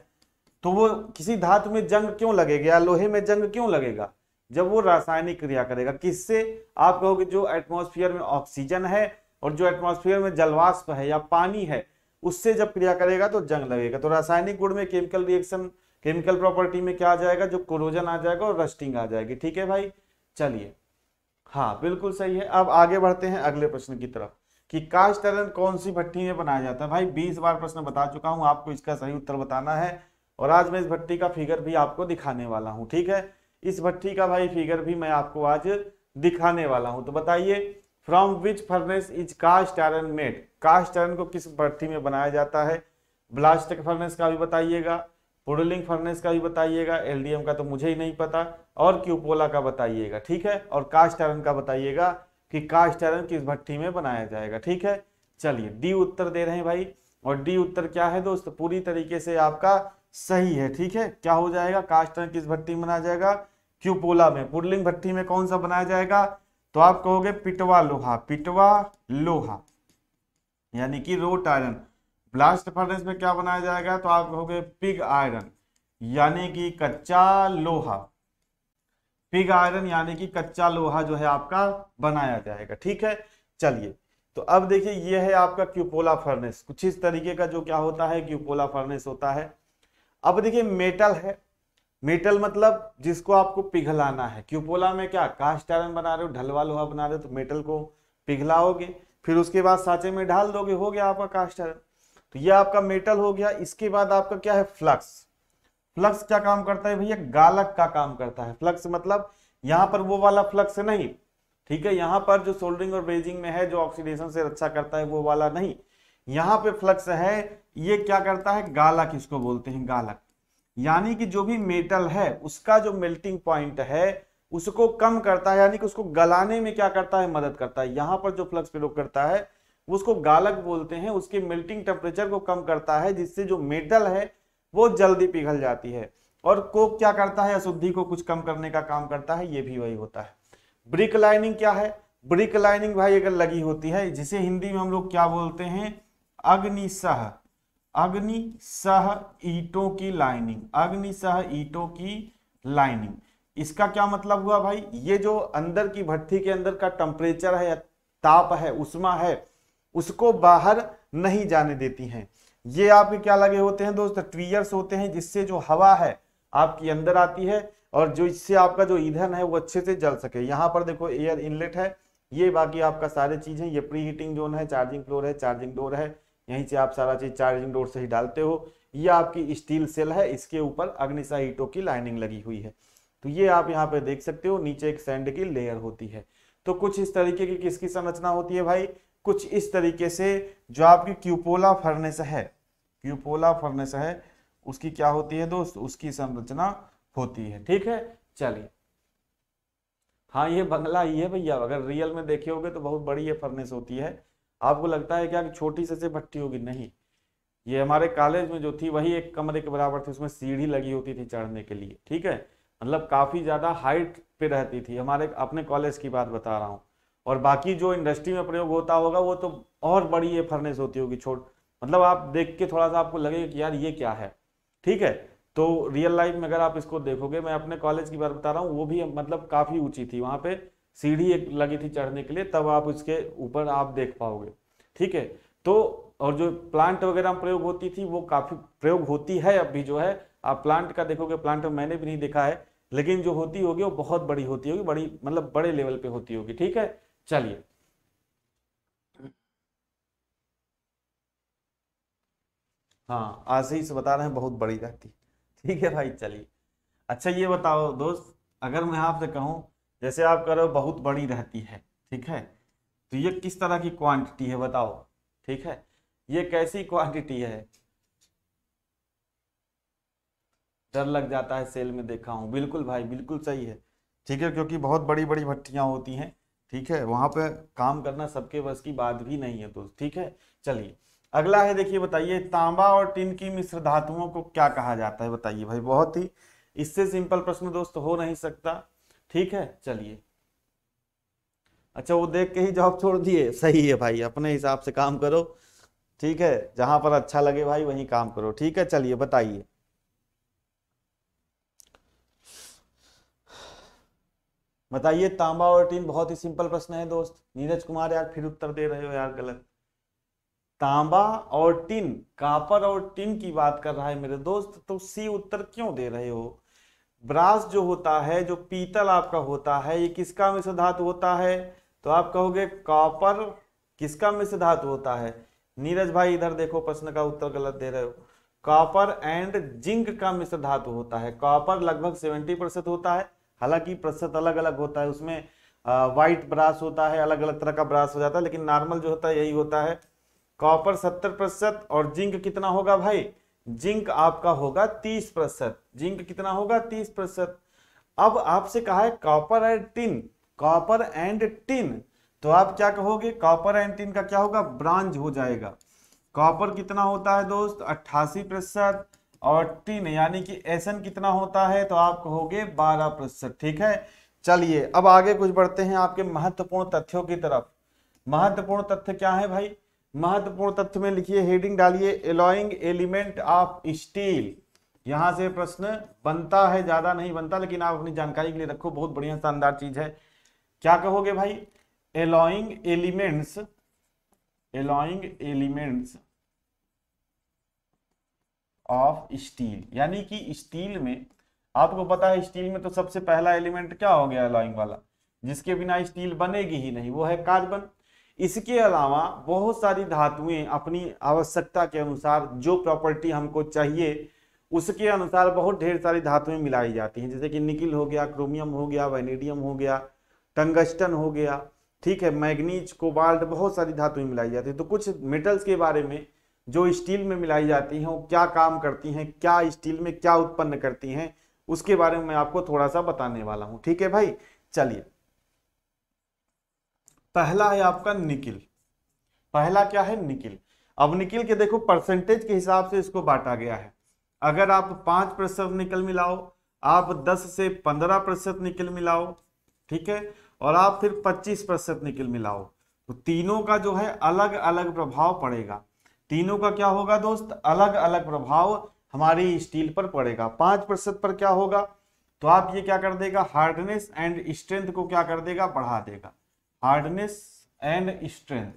तो वो किसी धातु में जंग क्यों लगेगा या लोहे में जंग क्यों लगेगा जब वो रासायनिक क्रिया करेगा किससे आप कहोगे जो एटमोस्फियर में ऑक्सीजन है और जो एटमोस्फियर में जलवाष्प है या पानी है उससे जब क्रिया करेगा तो जंग लगेगा तो रासायनिक गुण में केमिकल रिएक्शन केमिकल प्रॉपर्टी में क्या आ जाएगा जो क्रोजन आ जाएगा और रस्टिंग आ जाएगी ठीक है भाई चलिए हाँ बिल्कुल सही है अब आगे बढ़ते हैं अगले प्रश्न की तरफ कि कास्ट आयरन कौन सी भट्टी में बनाया जाता है भाई बीस बार प्रश्न बता चुका हूं आपको इसका सही उत्तर बताना है और आज मैं इस भट्टी का फिगर भी आपको दिखाने वाला हूँ ठीक है इस भट्टी का भाई फिगर भी मैं आपको आज दिखाने वाला हूँ तो बताइए from which furnace is cast iron made cast iron को किस भट्टी में बनाया जाता है ब्लास्ट फर्नेस का भी बताइएगा पुडलिंग फर्नेस का भी बताइएगा एलडीएम का तो मुझे ही नहीं पता और क्यूपोला का बताइएगा ठीक है और कास्ट आयरन का बताइएगा कि कास्ट आयरन किस भट्टी में बनाया जाएगा ठीक है चलिए डी उत्तर दे रहे हैं भाई और डी उत्तर क्या है दोस्त पूरी तरीके से आपका सही है ठीक है क्या हो जाएगा कास्ट आयरन किस भट्टी में बनाया जाएगा क्यूपोला में पुडलिंग भट्टी में कौन सा बनाया जाएगा तो आप कहोगे पिटवा लोहा पिटवा लोहा यानी कि रोट आयरन ब्लास्ट फर्नेस में क्या बनाया जाएगा तो आप कहोगे पिग आयरन यानी कि कच्चा लोहा पिग आयरन यानी कि कच्चा लोहा जो है आपका बनाया जाएगा ठीक है चलिए तो अब देखिए ये है आपका क्यूपोला फर्नेस कुछ इस तरीके का जो क्या होता है क्यूपोला फर्नेस होता है अब देखिए मेटल है मेटल मतलब जिसको आपको पिघलाना है क्यूपोला में क्या कास्ट आयरन बना रहे हो ढलवा लोहा बना रहे हो तो मेटल को पिघलाओगे फिर उसके बाद सांचे में ढाल दोगे हो गया आपका कास्ट आयरन तो ये आपका मेटल हो गया इसके बाद आपका क्या है फ्लक्स फ्लक्स क्या काम करता है भैया गालक का काम करता है फ्लक्स मतलब यहाँ पर वो वाला फ्लक्स नहीं ठीक है यहाँ पर जो सोल्डरिंग और ब्रेजिंग में है जो ऑक्सीडेशन से रक्षा करता है वो वाला नहीं यहाँ पे फ्लक्स है ये क्या करता है गालक इसको बोलते हैं गालक यानी कि जो भी मेटल है उसका जो मेल्टिंग पॉइंट है उसको कम करता है यानी कि उसको गलाने में क्या करता है मदद करता है यहाँ पर जो फ्लक्स प्रयोग करता है उसको गालक बोलते हैं उसके मेल्टिंग टेम्परेचर को कम करता है जिससे जो मेटल है वो जल्दी पिघल जाती है और कोक क्या करता है अशुद्धि को कुछ कम करने का काम करता है ये भी वही होता है ब्रिक लाइनिंग क्या है ब्रिक लाइनिंग भाई अगर लगी होती है जिसे हिंदी में हम लोग क्या बोलते हैं अग्निशह अग्नि सह ईटों की लाइनिंग अग्नि सह ईटों की लाइनिंग इसका क्या मतलब हुआ भाई ये जो अंदर की भट्टी के अंदर का टेम्परेचर है या ताप है उष्मा है उसको बाहर नहीं जाने देती हैं ये आपके क्या लगे होते हैं दोस्त ट्रियर्स होते हैं जिससे जो हवा है आपकी अंदर आती है और जो इससे आपका जो ईंधन है वो अच्छे से जल सके यहाँ पर देखो एयर इनलेट है ये बाकी आपका सारे चीज़ है ये प्री हीटिंग जोन है चार्जिंग फ्लोर है चार्जिंग डोर है यहीं से आप सारा चीज चार्जिंग डोर से ही डालते हो ये आपकी स्टील सेल है इसके ऊपर अग्निशा ईटो की लाइनिंग लगी हुई है तो ये आप यहाँ पे देख सकते हो नीचे एक सैंड की लेयर होती है तो कुछ इस तरीके की किसकी संरचना होती है भाई कुछ इस तरीके से जो आपकी क्यूपोला फर्नेस है क्यूपोला फर्नेस है उसकी क्या होती है दोस्त उसकी संरचना होती है ठीक है चलिए हाँ ये बंगला ही है भैया अगर रियल में देखे होगे तो बहुत बड़ी ये फर्नेस होती है आपको लगता है क्या कि छोटी से से भट्टी होगी नहीं ये हमारे कॉलेज में जो थी वही एक कमरे के बराबर थी उसमें सीढ़ी लगी होती थी चढ़ने के लिए ठीक है मतलब काफ़ी ज़्यादा हाइट पे रहती थी हमारे अपने कॉलेज की बात बता रहा हूँ और बाकी जो इंडस्ट्री में प्रयोग होता होगा वो तो और बड़ी ये फर्नेस होती होगी छोट मतलब आप देख के थोड़ा सा आपको लगेगा कि यार ये क्या है ठीक है तो रियल लाइफ में अगर आप इसको देखोगे मैं अपने कॉलेज की बात बता रहा हूँ वो भी मतलब काफ़ी ऊँची थी वहाँ पर सीढ़ी एक लगी थी चढ़ने के लिए तब आप उसके ऊपर आप देख पाओगे ठीक है तो और जो प्लांट वगैरह प्रयोग होती थी वो काफ़ी प्रयोग होती है अब भी जो है आप प्लांट का देखोगे प्लांट में मैंने भी नहीं देखा है लेकिन जो होती होगी वो बहुत बड़ी होती होगी बड़ी मतलब बड़े लेवल पे होती होगी ठीक है चलिए हाँ आज ही से बता रहे हैं बहुत बड़ी रहती ठीक है भाई चलिए अच्छा ये बताओ दोस्त अगर मैं आपसे कहूँ जैसे आप कह रहे हो बहुत बड़ी रहती है ठीक है तो ये किस तरह की क्वांटिटी है बताओ ठीक है ये कैसी क्वांटिटी है डर लग जाता है सेल में देखा हूँ बिल्कुल भाई बिल्कुल सही है ठीक है क्योंकि बहुत बड़ी बड़ी भट्टियाँ होती हैं ठीक है वहाँ पे काम करना सबके बस की बात भी नहीं है दोस्त तो, ठीक है चलिए अगला है देखिए बताइए तांबा और टिन की मिश्र धातुओं को क्या कहा जाता है बताइए भाई बहुत ही इससे सिंपल प्रश्न दोस्त हो नहीं सकता ठीक है चलिए अच्छा वो देख के ही जॉब छोड़ दिए सही है भाई अपने हिसाब से काम करो ठीक है जहां पर अच्छा लगे भाई वहीं काम करो ठीक है चलिए बताइए बताइए तांबा और टीन बहुत ही सिंपल प्रश्न है दोस्त नीरज कुमार यार फिर उत्तर दे रहे हो यार गलत तांबा और टिन कापर और टिन की बात कर रहा है मेरे दोस्त तो सी उत्तर क्यों दे रहे हो ब्रास जो होता है जो पीतल आपका होता है ये किसका मिश्र धातु होता है तो आप कहोगे कॉपर किसका मिश्र धातु होता है नीरज भाई इधर देखो प्रश्न का उत्तर गलत दे रहे हो कॉपर एंड जिंक का मिश्र धातु होता है कॉपर लगभग सेवेंटी प्रतिशत होता है हालांकि प्रतिशत अलग अलग होता है उसमें वाइट ब्रास होता है अलग अलग तरह का ब्रास हो जाता है लेकिन नॉर्मल जो होता है यही होता है कॉपर सत्तर प्रतिशत और जिंक कितना होगा भाई जिंक आपका होगा तीस प्रतिशत जिंक कितना होगा तीस प्रतिशत अब आपसे कहा है copper and tin copper and tin तो आप क्या कहोगे कॉपर एंड टिन का क्या होगा ब्रांच हो जाएगा कॉपर कितना होता है दोस्त अट्ठासी प्रतिशत और टिन यानी कि एसन कितना होता है तो आप कहोगे बारह प्रतिशत ठीक है चलिए अब आगे कुछ बढ़ते हैं आपके महत्वपूर्ण तथ्यों की तरफ महत्वपूर्ण तथ्य क्या है भाई महत्वपूर्ण तथ्य में लिखिए हेडिंग डालिए एलोइंग एलिमेंट ऑफ स्टील यहां से प्रश्न बनता है ज्यादा नहीं बनता लेकिन आप अपनी जानकारी के लिए रखो बहुत बढ़िया शानदार चीज है क्या कहोगे भाई alloying elements alloying elements of steel यानी कि स्टील में आपको पता है स्टील में तो सबसे पहला एलिमेंट क्या हो गया एलॉइंग वाला जिसके बिना स्टील बनेगी ही नहीं वो है कार्बन इसके अलावा बहुत सारी धातुएं अपनी आवश्यकता के अनुसार जो प्रॉपर्टी हमको चाहिए उसके अनुसार बहुत ढेर सारी धातुएं मिलाई जाती हैं जैसे कि निकिल हो गया क्रोमियम हो गया वेनेडियम हो गया टंगस्टन हो गया ठीक है मैग्नीज कोबाल्ट बहुत सारी धातुएं मिलाई जाती हैं तो कुछ मेटल्स के बारे में जो स्टील में मिलाई जाती हैं वो क्या काम करती हैं क्या स्टील में क्या उत्पन्न करती हैं उसके बारे में मैं आपको थोड़ा सा बताने वाला हूँ ठीक है भाई चलिए पहला है आपका निकिल पहला क्या है निकिल अब निकिल के देखो परसेंटेज के हिसाब से इसको बांटा गया है अगर आप पांच प्रतिशत निकल मिलाओ आप दस से पंद्रह प्रतिशत निकल मिलाओ ठीक है और आप फिर पच्चीस प्रतिशत निकल मिलाओ तो तीनों का जो है अलग अलग प्रभाव पड़ेगा तीनों का क्या होगा दोस्त अलग अलग प्रभाव हमारी स्टील पर पड़ेगा पांच प्रतिशत पर क्या होगा तो आप ये क्या कर देगा हार्डनेस एंड स्ट्रेंथ को क्या कर देगा बढ़ा देगा hardness and strength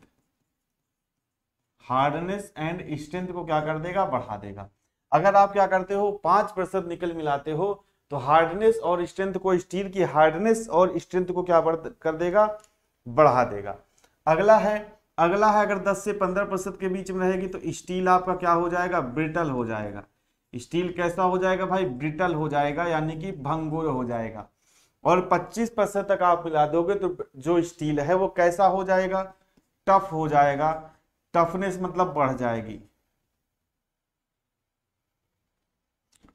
hardness and strength को क्या कर देगा बढ़ा देगा अगर आप क्या करते हो पांच प्रतिशत निकल मिलाते हो तो हार्डनेस और स्ट्रेंथ को स्टील की हार्डनेस और स्ट्रेंथ को क्या कर देगा बढ़ा देगा अगला है अगला है अगर 10 से 15 प्रतिशत के बीच में रहेगी तो स्टील आपका क्या हो जाएगा ब्रिटल हो जाएगा स्टील कैसा हो जाएगा भाई ब्रिटल हो जाएगा यानी कि भंगुर हो जाएगा और 25 परसेंट तक आप मिला दोगे तो जो स्टील है वो कैसा हो जाएगा टफ हो जाएगा टफनेस मतलब बढ़ जाएगी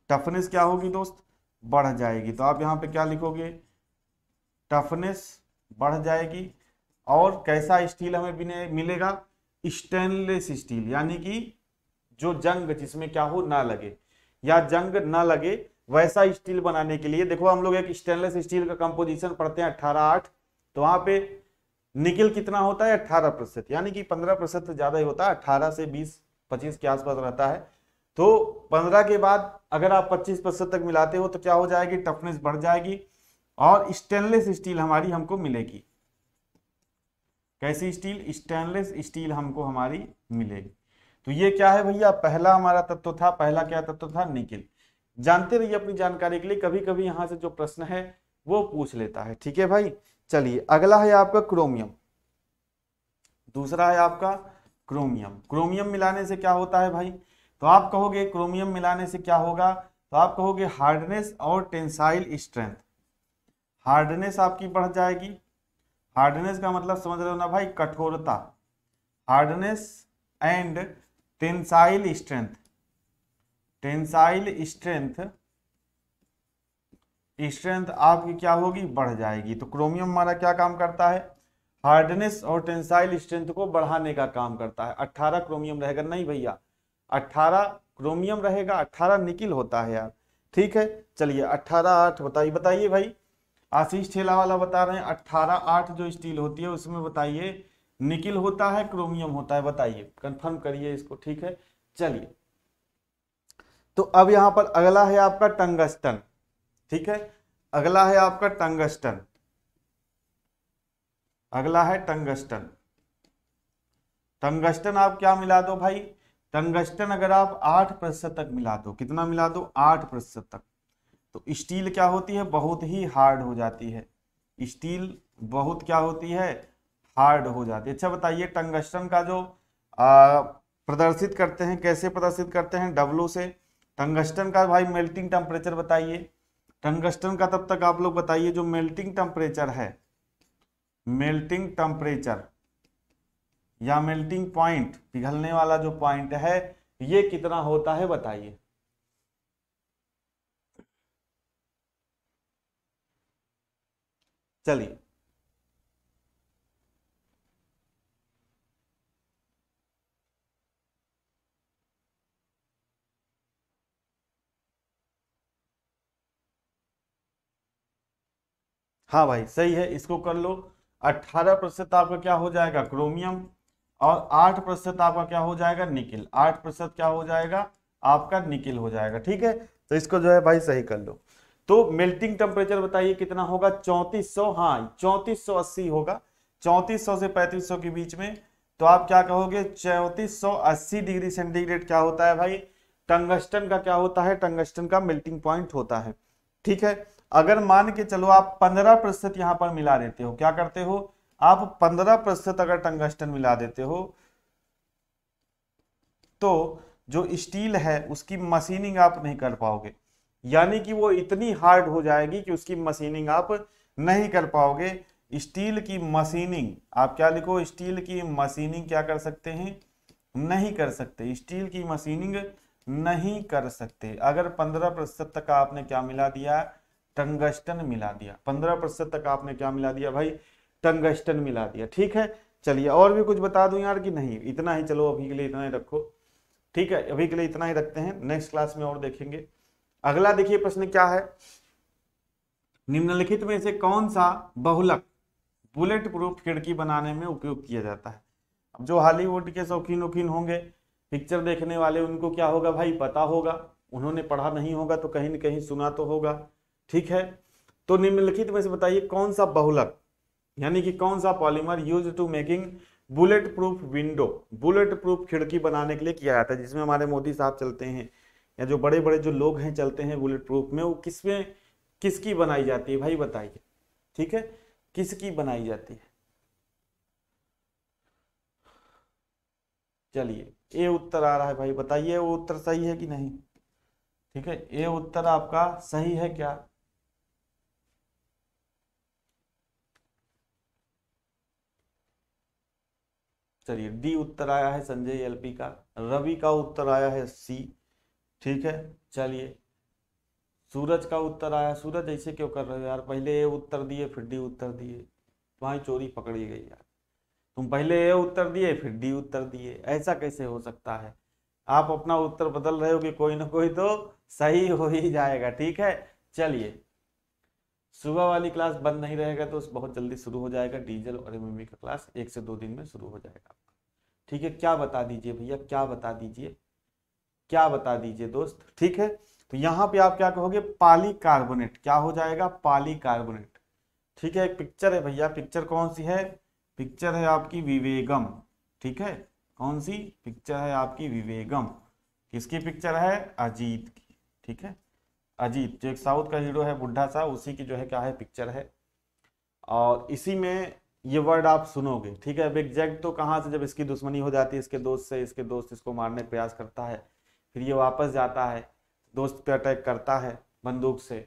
टफनेस क्या होगी दोस्त बढ़ जाएगी तो आप यहां पे क्या लिखोगे टफनेस बढ़ जाएगी और कैसा स्टील हमें मिलेगा स्टेनलेस स्टील यानी कि जो जंग जिसमें क्या हो ना लगे या जंग ना लगे वैसा स्टील बनाने के लिए देखो हम लोग एक स्टेनलेस स्टील का कंपोजिशन पढ़ते हैं अट्ठारह आठ तो वहां पे निकिल कितना होता है अट्ठारह प्रतिशत यानी कि पंद्रह प्रतिशत ज्यादा ही होता है अट्ठारह से बीस पच्चीस के आसपास रहता है तो पंद्रह के बाद अगर आप पच्चीस प्रतिशत तक मिलाते हो तो क्या हो जाएगी टफनेस बढ़ जाएगी और स्टेनलेस स्टील हमारी हमको मिलेगी कैसी स्टील स्टेनलेस स्टील हमको हमारी मिलेगी तो ये क्या है भैया पहला हमारा तत्व था पहला क्या तत्व था निकिल जानते रहिए अपनी जानकारी के लिए कभी कभी यहाँ से जो प्रश्न है वो पूछ लेता है ठीक है भाई चलिए अगला है आपका क्रोमियम दूसरा है आपका क्रोमियम क्रोमियम मिलाने से क्या होता है भाई तो आप कहोगे क्रोमियम मिलाने से क्या होगा तो आप कहोगे हार्डनेस और टेंसाइल स्ट्रेंथ हार्डनेस आपकी बढ़ जाएगी हार्डनेस का मतलब समझ रहे हो ना भाई कठोरता hardness and tensile strength tensile strength strength आपकी क्या होगी बढ़ जाएगी तो क्रोमियम हमारा क्या काम करता है हार्डनेस और टेंसाइल स्ट्रेंथ को बढ़ाने का काम करता है अट्ठारह क्रोमियम रहेगा नहीं भैया अट्ठारह क्रोमियम रहेगा अट्ठारह निकिल होता है यार ठीक है चलिए अट्ठारह आठ बताइए बताइए भाई आशीष ठेला वाला बता रहे हैं अट्ठारह आठ जो स्टील होती है उसमें बताइए निकिल होता है क्रोमियम होता है बताइए कंफर्म करिए इसको ठीक है चलिए तो अब यहां पर अगला है आपका टंगस्टन ठीक है अगला है आपका टंगस्टन अगला है टंगस्टन टंगस्टन आप क्या मिला दो भाई टंगस्टन अगर आप आठ प्रतिशत तक मिला दो कितना मिला दो आठ प्रतिशत तक तो स्टील क्या होती है बहुत ही हार्ड हो जाती है स्टील बहुत क्या होती है हार्ड हो जाती है अच्छा बताइए टंगस्टन का जो आ, प्रदर्शित करते हैं कैसे प्रदर्शित करते हैं डब्लू से टंगस्टन का भाई मेल्टिंग टेम्परेचर बताइए टंगस्टन का तब तक आप लोग बताइए जो मेल्टिंग टेम्परेचर है मेल्टिंग टेम्परेचर या मेल्टिंग पॉइंट पिघलने वाला जो पॉइंट है ये कितना होता है बताइए चलिए हाँ भाई सही है इसको कर लो अट्ठारह प्रतिशत आपका क्या हो जाएगा क्रोमियम और आठ प्रतिशत आपका क्या हो जाएगा निकिल आठ प्रतिशत क्या हो जाएगा आपका निकिल हो जाएगा ठीक है तो इसको जो है भाई सही कर लो तो मेल्टिंग टेम्परेचर बताइए कितना होगा चौंतीस सौ हाँ चौंतीस सौ अस्सी होगा चौंतीस सौ से पैंतीस सौ के बीच में तो आप क्या कहोगे चौंतीस सौ अस्सी डिग्री सेंटीग्रेड क्या होता है भाई टंगस्टन का क्या होता है टंगस्टन का मेल्टिंग पॉइंट होता है ठीक है अगर मान के चलो आप पंद्रह प्रतिशत यहां पर मिला देते हो क्या करते हो आप पंद्रह प्रतिशत अगर टंगस्टन मिला देते हो तो जो स्टील है उसकी मशीनिंग आप नहीं कर पाओगे यानी कि वो इतनी हार्ड हो जाएगी कि उसकी मशीनिंग आप नहीं कर पाओगे स्टील की मशीनिंग आप क्या लिखो स्टील की मशीनिंग क्या कर सकते हैं नहीं कर सकते स्टील की मशीनिंग नहीं कर सकते अगर पंद्रह प्रतिशत तक आपने क्या मिला दिया टंगस्टन मिला दिया पंद्रह प्रतिशत तक आपने क्या मिला दिया भाई टंगस्टन मिला दिया ठीक है चलिए और भी कुछ बता दूं यार कि नहीं इतना ही चलो अभी के लिए इतना ही रखो ठीक है अभी के लिए इतना ही रखते हैं नेक्स्ट क्लास में और देखेंगे अगला देखिए प्रश्न क्या है निम्नलिखित में से कौन सा बहुलक बुलेट प्रूफ खिड़की बनाने में उपयोग किया जाता है अब जो हॉलीवुड के शौकीन वकीन होंगे पिक्चर देखने वाले उनको क्या होगा भाई पता होगा उन्होंने पढ़ा नहीं होगा तो कहीं ना कहीं सुना तो होगा ठीक है तो निम्नलिखित में से बताइए कौन सा बहुलक यानी कि कौन सा polymer use to making bulletproof window bulletproof खिड़की बनाने के लिए किया जाता है जिसमें हमारे मोदी साहब चलते हैं या जो बड़े बड़े जो लोग हैं चलते हैं बुलेट प्रूफ में वो किसमें किसकी बनाई जाती है भाई बताइए ठीक है किसकी बनाई जाती है चलिए ए उत्तर आ रहा है भाई बताइए वो उत्तर सही है कि नहीं ठीक है ए उत्तर आपका सही है क्या चलिए डी उत्तर आया है संजय एलपी का रवि का उत्तर आया है सी ठीक है चलिए सूरज का उत्तर आया सूरज ऐसे क्यों कर रहे हो यार पहले ए उत्तर दिए फिर डी उत्तर दिए तुम्हारी चोरी पकड़ी गई यार तुम पहले ए उत्तर दिए फिर डी उत्तर दिए ऐसा कैसे हो सकता है आप अपना उत्तर बदल रहे हो कि कोई ना कोई तो सही हो ही जाएगा ठीक है चलिए सुबह वाली क्लास बंद नहीं रहेगा तो बहुत जल्दी शुरू हो जाएगा डीजल और एम का क्लास एक से दो दिन में शुरू हो जाएगा ठीक है क्या बता दीजिए भैया क्या बता दीजिए क्या बता दीजिए दोस्त ठीक है तो यहाँ पे आप क्या कहोगे पाली कार्बोनेट क्या हो जाएगा पाली कार्बोनेट ठीक है एक पिक्चर है भैया पिक्चर कौन सी है पिक्चर है आपकी विवेगम ठीक है कौन सी पिक्चर है आपकी विवेगम किसकी पिक्चर है अजीत की ठीक है अजीत जो एक साउथ का हीरो है बुढ़ा सा उसी की जो है क्या है पिक्चर है और इसी में ये वर्ड आप सुनोगे ठीक है अब एग्जैक्ट तो कहाँ से जब इसकी दुश्मनी हो जाती है इसके दोस्त से इसके दोस्त इसको मारने का प्रयास करता है फिर ये वापस जाता है दोस्त पे अटैक करता है बंदूक से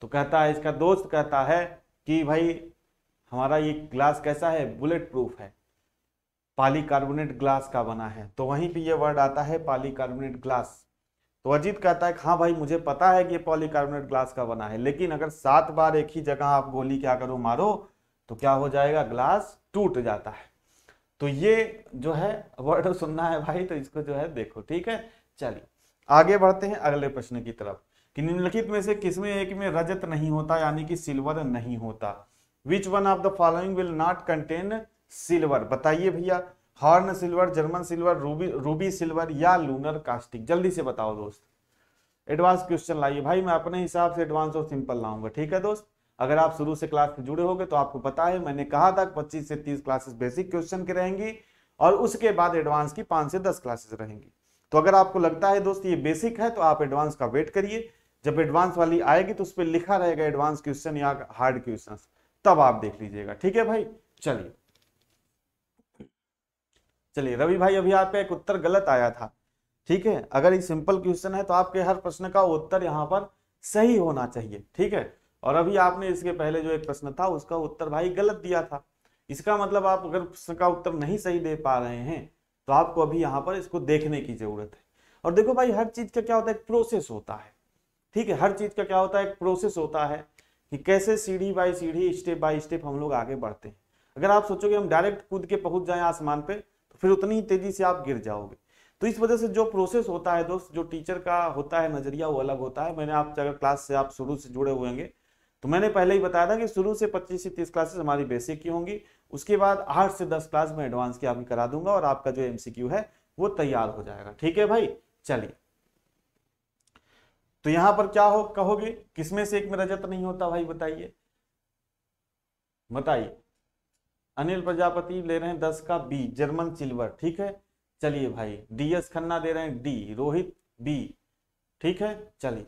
तो कहता है इसका दोस्त कहता है कि भाई हमारा ये ग्लास कैसा है बुलेट प्रूफ है पाली कार्बोनेट ग्लास का बना है तो वहीं पे ये वर्ड आता है पाली कार्बोनेट ग्लास तो अजीत कहता है हाँ भाई मुझे पता है कि ये पॉलीकार्बोनेट ग्लास का बना है लेकिन अगर सात बार एक ही जगह आप गोली क्या करो मारो तो क्या हो जाएगा ग्लास टूट जाता है तो ये जो है वर्ड सुनना है भाई तो इसको जो है देखो ठीक है चलिए आगे बढ़ते हैं अगले प्रश्न की तरफ कि निम्नलिखित में से किसमें एक में रजत नहीं होता यानी कि सिल्वर नहीं होता which one of the following will not contain silver बताइए भैया horn silver German silver ruby ruby silver या लूनर कास्टिक जल्दी से बताओ दोस्त एडवांस क्वेश्चन लाइए भाई मैं अपने हिसाब से एडवांस और सिंपल लाऊंगा ठीक है दोस्त अगर आप शुरू से क्लास में जुड़े होंगे तो आपको पता है मैंने कहा था पच्चीस से तीस क्लासेस बेसिक क्वेश्चन की रहेंगी और उसके बाद एडवांस की पांच से दस क्लासेस रहेंगी तो अगर आपको लगता है दोस्त ये बेसिक है तो आप एडवांस का वेट करिए जब एडवांस वाली आएगी तो उस पर लिखा रहेगा एडवांस क्वेश्चन या हार्ड क्वेश्चन तब आप देख लीजिएगा ठीक है भाई चलिए चलिए रवि भाई अभी आपका एक उत्तर गलत आया था ठीक है अगर ये सिंपल क्वेश्चन है तो आपके हर प्रश्न का उत्तर यहाँ पर सही होना चाहिए ठीक है और अभी आपने इसके पहले जो एक प्रश्न था उसका उत्तर भाई गलत दिया था इसका मतलब आप अगर प्रश्न का उत्तर नहीं सही दे पा रहे हैं तो आपको अभी यहाँ पर इसको देखने की जरूरत है और देखो भाई हर चीज का क्या होता है एक प्रोसेस होता है ठीक है हर चीज का क्या होता है एक प्रोसेस होता है कि कैसे सीढ़ी बाई सीढ़ी स्टेप बाई स्टेप हम लोग आगे बढ़ते हैं अगर आप सोचोगे हम डायरेक्ट कूद के पहुंच जाए आसमान पे फिर उतनी ही तेजी से आप गिर जाओगे तो इस वजह से जो प्रोसेस होता है दोस्त जो टीचर का होता है नजरिया वो अलग होता है मैंने आप अगर क्लास से आप शुरू से जुड़े हुएंगे तो मैंने पहले ही बताया था कि शुरू से 25 से 30 क्लासेस हमारी बेसिक की होंगी उसके बाद 8 से 10 क्लास में एडवांस की आपकी करा दूंगा और आपका जो एमसीक्यू है वो तैयार हो जाएगा ठीक है भाई चलिए तो यहां पर क्या हो कहोगे किसमें से एक में रजत नहीं होता भाई बताइए बताइए अनिल प्रजापति ले रहे हैं दस का बी जर्मन सिल्वर ठीक है चलिए भाई डी एस खन्ना दे रहे हैं डी रोहित बी ठीक है चलिए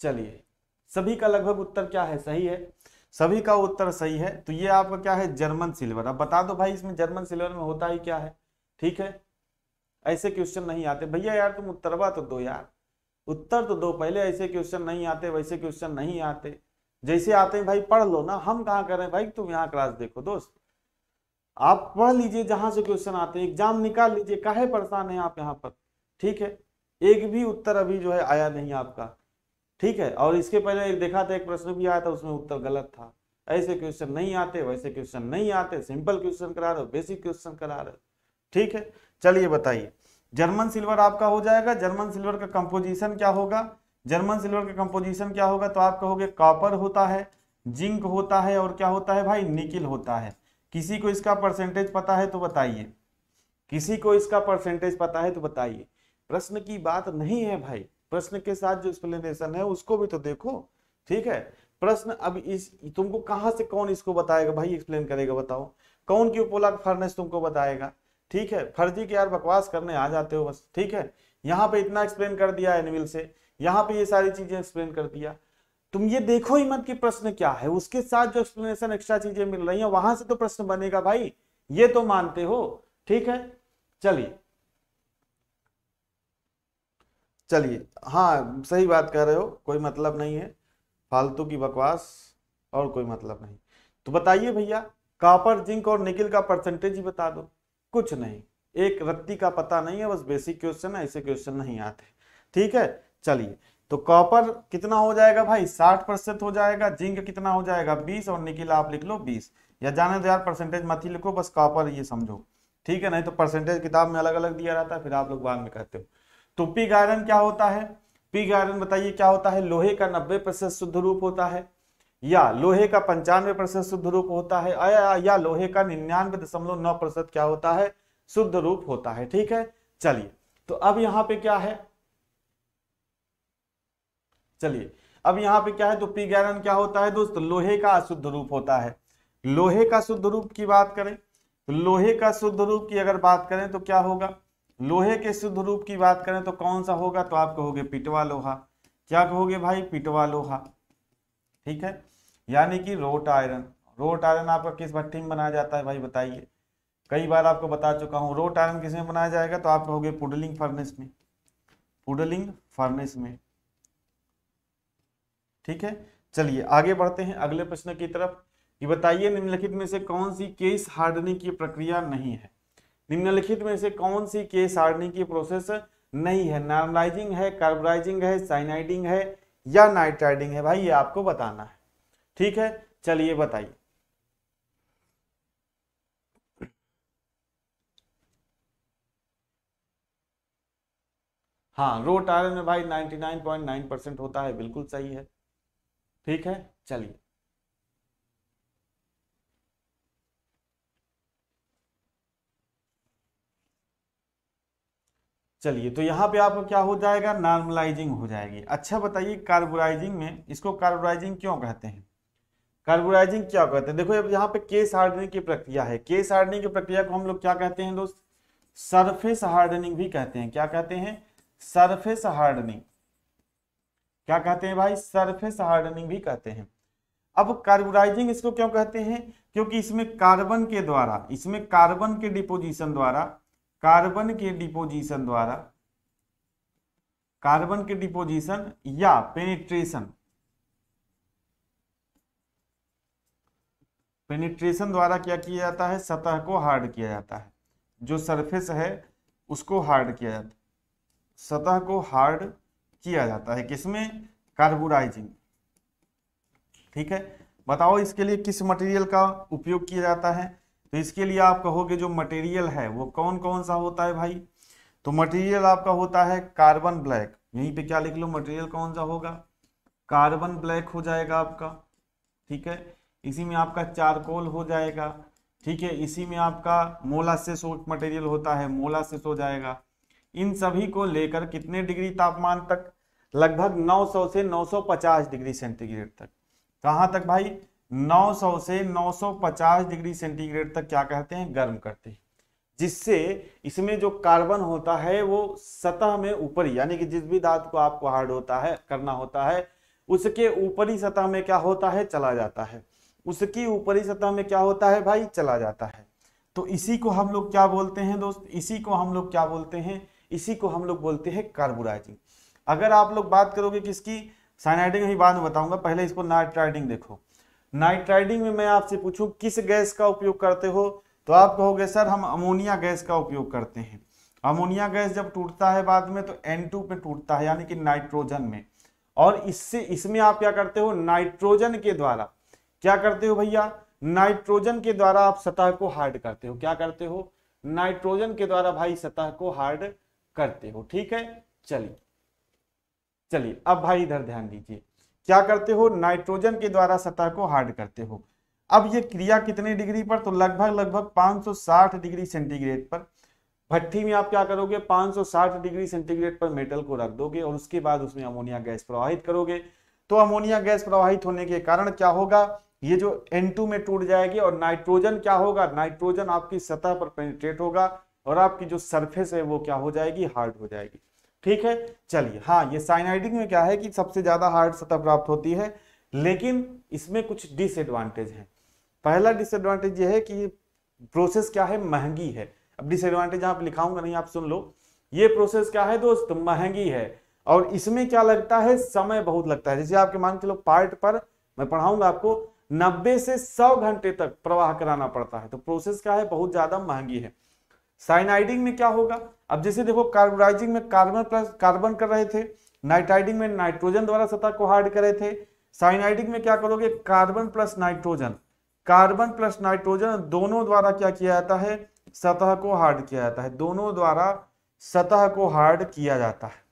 चलिए सभी का लगभग उत्तर क्या है सही है सभी का उत्तर सही है तो ये आपका क्या है जर्मन सिल्वर अब बता दो भाई इसमें जर्मन सिल्वर में होता ही क्या है ठीक है ऐसे क्वेश्चन नहीं आते भैया यार तुम उत्तरवा तो दो यार उत्तर तो दो पहले ऐसे क्वेश्चन नहीं आते वैसे क्वेश्चन नहीं आते जैसे आते हैं भाई पढ़ लो ना हम कहाँ करें भाई तुम यहाँ क्लास देखो दोस्त आप पढ़ लीजिए जहां से क्वेश्चन आते हैं एग्जाम निकाल लीजिए काहे परेशान है आप यहाँ पर ठीक है एक भी उत्तर अभी जो है आया नहीं आपका ठीक है और इसके पहले एक देखा था एक प्रश्न भी आया था उसमें उत्तर गलत था ऐसे क्वेश्चन नहीं आते वैसे क्वेश्चन नहीं आते सिंपल क्वेश्चन करा रहे हो बेसिक क्वेश्चन करा रहे हो ठीक है चलिए बताइए जर्मन सिल्वर आपका हो जाएगा जर्मन सिल्वर का कंपोजिशन क्या होगा जर्मन सिल्वर का कंपोजिशन क्या होगा तो आप कहोगे कॉपर होता है जिंक होता है और क्या होता है भाई निकिल होता है किसी को इसका परसेंटेज पता है तो बताइए किसी को इसका परसेंटेज पता है तो बताइए प्रश्न की बात नहीं है भाई प्रश्न के साथ जो एक्सप्लेनेशन है उसको भी तो देखो ठीक है प्रश्न अब इस तुमको कहाँ से कौन इसको बताएगा भाई एक्सप्लेन करेगा बताओ कौन क्यों पोला फर्नेस तुमको बताएगा ठीक है फर्जी के यार बकवास करने आ जाते हो बस ठीक है यहाँ पे इतना एक्सप्लेन कर दिया एनिमिल से यहाँ पे ये सारी चीजें एक्सप्लेन कर दिया तुम ये देखो ही मत कि प्रश्न क्या है उसके साथ जो एक्सप्लेनेशन एक्स्ट्रा चीजें मिल रही हैं वहां से तो प्रश्न बनेगा भाई ये तो मानते हो ठीक है चलिए चलिए हाँ सही बात कह रहे हो कोई मतलब नहीं है फालतू की बकवास और कोई मतलब नहीं तो बताइए भैया कापर जिंक और निकिल का परसेंटेज ही बता दो कुछ नहीं एक रत्ती का पता नहीं है बस बेसिक क्वेश्चन है ऐसे क्वेश्चन नहीं आते ठीक है चलिए तो कॉपर कितना हो जाएगा भाई साठ परसेंट हो जाएगा जिंक कितना हो जाएगा बीस और निकिल आप लिख लो बीस या जाने दो यार परसेंटेज मत ही लिखो बस कॉपर ये समझो ठीक है नहीं तो परसेंटेज किताब में अलग अलग दिया रहता है फिर आप लोग बाद में कहते हो तो पिग आयरन क्या होता है पिग आयरन बताइए क्या होता है लोहे का नब्बे परसेंट शुद्ध रूप होता है या लोहे का पंचानवे परसेंट शुद्ध रूप होता है या, या लोहे का निन्यानवे दशमलव नौ प्रतिशत क्या होता है शुद्ध रूप होता है ठीक है चलिए तो अब यहाँ पे क्या है चलिए अब यहाँ पे क्या है तो पी गैरन क्या होता है दोस्त लोहे का अशुद्ध रूप होता है लोहे का शुद्ध रूप की बात करें तो लोहे का शुद्ध रूप की अगर बात करें तो क्या होगा लोहे के शुद्ध रूप की बात करें तो कौन सा होगा तो आप कहोगे पिटवा लोहा क्या कहोगे भाई पिटवा लोहा ठीक है यानी कि रोट आयरन रोट आयरन आपका किस भट्टी में बनाया जाता है भाई बताइए कई बार आपको बता चुका हूँ रोट आयरन किस में बनाया जाएगा तो आप कहोगे पुडलिंग फर्नेस में पुडलिंग फर्नेस में ठीक है चलिए आगे बढ़ते हैं अगले प्रश्न की तरफ कि बताइए निम्नलिखित में से कौन सी केस हार्डनिंग की प्रक्रिया नहीं है निम्नलिखित में से कौन सी केस हार्डनिंग की प्रोसेस नहीं है नॉर्मलाइजिंग है कार्बोराइजिंग है साइनाइडिंग है या नाइट्राइडिंग है भाई ये आपको बताना है ठीक है चलिए बताइए हाँ रोट आयरन में भाई 99.9 परसेंट होता है बिल्कुल सही है ठीक है चलिए चलिए तो यहाँ पे आपको क्या हो जाएगा नॉर्मलाइजिंग हो जाएगी अच्छा बताइए कार्बोराइजिंग में इसको कार्बोराइजिंग क्यों कहते हैं कार्बोराइजिंग क्या कहते हैं देखो यहाँ पे केस हार्डनिंग की प्रक्रिया है केस हार्डनिंग की प्रक्रिया को हम लोग क्या कहते हैं दोस्त सरफेस हार्डनिंग भी कहते हैं क्या कहते हैं सरफेस हार्डनिंग क्या कहते हैं भाई सरफेस हार्डनिंग भी कहते हैं अब कार्बोराइजिंग इसको क्यों कहते हैं क्योंकि इसमें कार्बन के द्वारा इसमें कार्बन के डिपोजिशन द्वारा कार्बन के डिपोजिशन द्वारा कार्बन के डिपोजिशन या पेनिट्रेशन पेनिट्रेशन द्वारा क्या किया जाता है सतह को हार्ड किया जाता है जो सरफेस है उसको हार्ड किया जाता है सतह को हार्ड किया जाता है किसमें कार्बोराइजिंग ठीक है बताओ इसके लिए किस मटेरियल का उपयोग किया जाता है तो इसके लिए आप कहोगे जो मटेरियल है वो कौन कौन सा होता है भाई तो मटेरियल आपका होता है कार्बन ब्लैक यहीं पे क्या लिख लो मटेरियल कौन सा होगा कार्बन ब्लैक हो जाएगा आपका ठीक है इसी में आपका चारकोल हो जाएगा ठीक है इसी में आपका मोलासेस मटेरियल होता है मोलासेस हो जाएगा इन सभी को लेकर कितने डिग्री तापमान तक लगभग 900 से 950 डिग्री सेंटीग्रेड तक कहाँ तक भाई 900 से 950 डिग्री सेंटीग्रेड तक क्या कहते हैं गर्म करते हैं जिससे इसमें जो कार्बन होता है वो सतह में ऊपर यानी कि जिस भी धातु को आपको हार्ड होता है करना होता है उसके ऊपरी सतह में क्या होता है चला जाता है उसकी ऊपरी सतह में क्या होता है भाई चला जाता है तो इसी को हम लोग क्या बोलते हैं दोस्त इसी को हम लोग क्या बोलते हैं इसी को हम लोग बोलते हैं कार्बोराइजिंग अगर आप लोग बात करोगे किसकी साइनाइडिंग ही बाद में बताऊंगा पहले इसको नाइट्राइडिंग देखो नाइट्राइडिंग में मैं आपसे पूछूं किस गैस का उपयोग करते हो तो आप कहोगे सर हम अमोनिया गैस का उपयोग करते हैं अमोनिया गैस जब टूटता है बाद में तो N2 में टूटता है यानी कि नाइट्रोजन में और इससे इसमें आप क्या करते हो नाइट्रोजन के द्वारा क्या करते हो भैया नाइट्रोजन के द्वारा आप सतह को हार्ड करते हो क्या करते हो नाइट्रोजन के द्वारा भाई सतह को हार्ड करते हो ठीक है चलिए चलिए अब भाई इधर ध्यान दीजिए क्या करते हो नाइट्रोजन के द्वारा सतह को हार्ड करते हो अब ये क्रिया कितने डिग्री पर तो लगभग लगभग 560 डिग्री सेंटीग्रेड पर भट्टी में आप क्या करोगे 560 डिग्री सेंटीग्रेड पर मेटल को रख दोगे और उसके बाद उसमें अमोनिया गैस प्रवाहित करोगे तो अमोनिया गैस प्रवाहित होने के कारण क्या होगा ये जो N2 में टूट जाएगी और नाइट्रोजन क्या होगा नाइट्रोजन आपकी सतह पर पेनिट्रेट होगा और आपकी जो सरफेस है वो क्या हो जाएगी हार्ड हो जाएगी ठीक है चलिए हाँ ये साइनाइडिंग में क्या है कि सबसे ज्यादा हार्ड सतह प्राप्त होती है लेकिन इसमें कुछ डिसएडवांटेज है पहला डिसएडवांटेज ये है कि प्रोसेस क्या है महंगी है अब डिसएडवांटेज आप लिखाऊंगा नहीं आप सुन लो ये प्रोसेस क्या है दोस्त महंगी है और इसमें क्या लगता है समय बहुत लगता है जैसे आपके मान चलो पार्ट पर मैं पढ़ाऊंगा आपको 90 से 100 घंटे तक प्रवाह कराना पड़ता है तो प्रोसेस क्या है बहुत ज्यादा महंगी है साइनाइडिंग में क्या होगा अब जैसे देखो कार्बोराइजिंग में कार्बन प्लस कार्बन कर रहे थे नाइट्राइडिंग में नाइट्रोजन द्वारा सतह को हार्ड कर रहे थे साइनाइडिंग में क्या करोगे carbon plus nitrogen carbon plus nitrogen दोनों द्वारा क्या किया जाता है सतह को हार्ड किया जाता है दोनों द्वारा सतह को हार्ड किया जाता है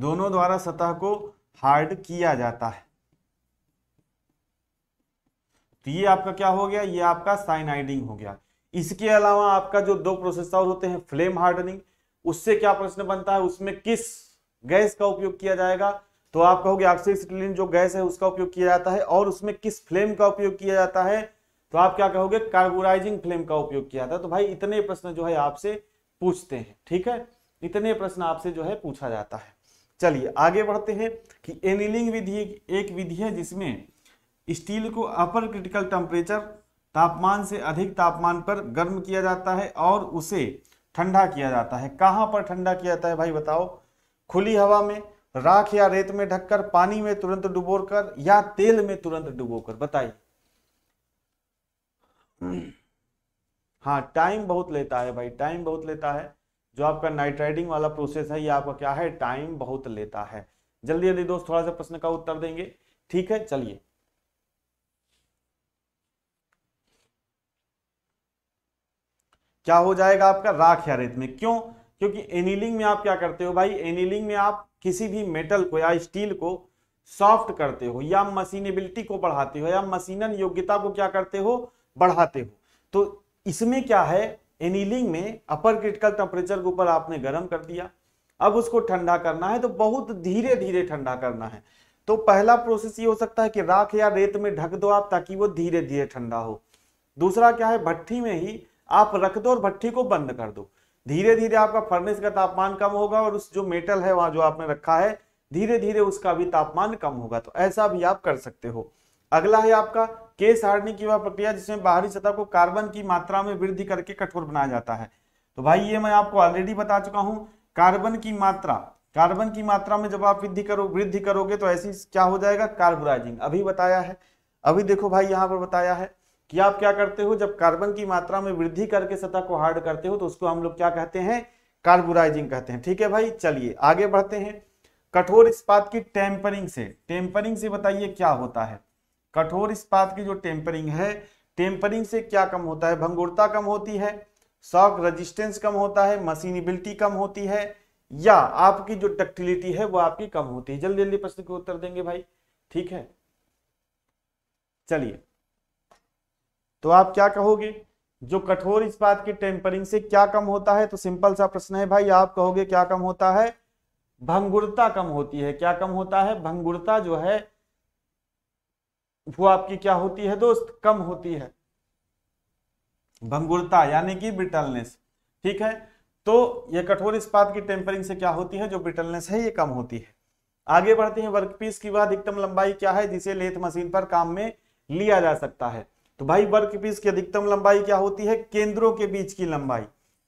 दोनों द्वारा सतह को हार्ड किया जाता है तो ये आपका क्या हो गया ये आपका साइनाइडिंग हो गया इसके अलावा आपका जो दो प्रोसेसर होते हैं फ्लेम हार्डनिंग उससे क्या प्रश्न बनता है उसमें किस गैस का उपयोग किया जाएगा तो आप कहोगे ऑक्सीटिलिन जो गैस है उसका उपयोग किया जाता है और उसमें किस फ्लेम का उपयोग किया जाता है तो आप क्या कहोगे कार्बोराइजिंग फ्लेम का उपयोग किया जाता है तो भाई इतने प्रश्न जो है आपसे पूछते हैं ठीक है इतने प्रश्न आपसे जो है पूछा जाता है चलिए आगे बढ़ते हैं कि एनिलिंग विधि एक विधि है जिसमें स्टील को अपर क्रिटिकल टेम्परेचर तापमान से अधिक तापमान पर गर्म किया जाता है और उसे ठंडा किया जाता है कहाँ पर ठंडा किया जाता है भाई बताओ खुली हवा में राख या रेत में ढककर पानी में तुरंत डुबोकर या तेल में तुरंत डुबोकर बताइए हाँ टाइम बहुत लेता है भाई टाइम बहुत लेता है जो आपका नाइट्राइडिंग वाला प्रोसेस है ये आपका क्या है टाइम बहुत लेता है जल्दी जल्दी दोस्त थोड़ा सा प्रश्न का उत्तर देंगे ठीक है चलिए क्या हो जाएगा आपका राख या रेत में क्यों क्योंकि एनीलिंग में आप क्या करते हो भाई एनीलिंग में आप किसी भी मेटल को या स्टील को सॉफ्ट करते हो या मशीनेबिलिटी को बढ़ाते हो या मशीनन योग्यता को क्या करते हो बढ़ाते हो तो इसमें क्या है एनीलिंग में अपर क्रिटिकल टेम्परेचर के ऊपर आपने गर्म कर दिया अब उसको ठंडा करना है तो बहुत धीरे धीरे ठंडा करना है तो पहला प्रोसेस ये हो सकता है कि राख या रेत में ढक दो आप ताकि वो धीरे धीरे ठंडा हो दूसरा क्या है भट्टी में ही आप रख दो और भट्टी को बंद कर दो धीरे धीरे आपका फर्नेस का तापमान कम होगा और उस जो मेटल है वहां जो आपने रखा है धीरे धीरे उसका भी तापमान कम होगा तो ऐसा भी आप कर सकते हो अगला है आपका केस हारने की वह प्रक्रिया जिसमें बाहरी सतह को कार्बन की मात्रा में वृद्धि करके कठोर बनाया जाता है तो भाई ये मैं आपको ऑलरेडी बता चुका हूं कार्बन की मात्रा कार्बन की मात्रा में जब आप वृद्धि करो वृद्धि करोगे तो ऐसी क्या हो जाएगा कार्बोराइजिंग अभी बताया है अभी देखो भाई यहाँ पर बताया है कि आप क्या करते हो जब कार्बन की मात्रा में वृद्धि करके सतह को हार्ड करते हो तो उसको हम लोग क्या कहते हैं कार्बोराइजिंग कहते हैं ठीक है भाई चलिए आगे बढ़ते हैं कठोर इस्पात की टेम्परिंग से टेम्परिंग से बताइए क्या होता है कठोर इस्पात की जो टेम्परिंग है टेम्परिंग से क्या कम होता है भंगुरता कम होती है शॉक रेजिस्टेंस कम होता है मशीनिबिलिटी कम होती है या आपकी जो डक्टिलिटी है वो आपकी कम होती है जल्दी जल्दी प्रश्न के उत्तर देंगे भाई ठीक है चलिए तो आप क्या कहोगे जो कठोर इस्पात की टेम्परिंग से क्या कम होता है तो सिंपल सा प्रश्न है भाई आप कहोगे क्या कम होता है भंगुरता कम होती है क्या कम होता है भंगुरता जो है वो आपकी क्या होती है दोस्त कम होती है भंगुरता यानी कि ब्रिटलनेस ठीक है तो ये कठोर इस्पात की टेम्परिंग से क्या होती है जो ब्रिटलनेस है ये कम होती है आगे बढ़ते हैं वर्कपीस की वह अधिकतम लंबाई क्या है जिसे लेथ मशीन पर काम में लिया जा सकता है तो भाई वर्क पीस की अधिकतम लंबाई क्या होती है केंद्रों के बीच की लंबाई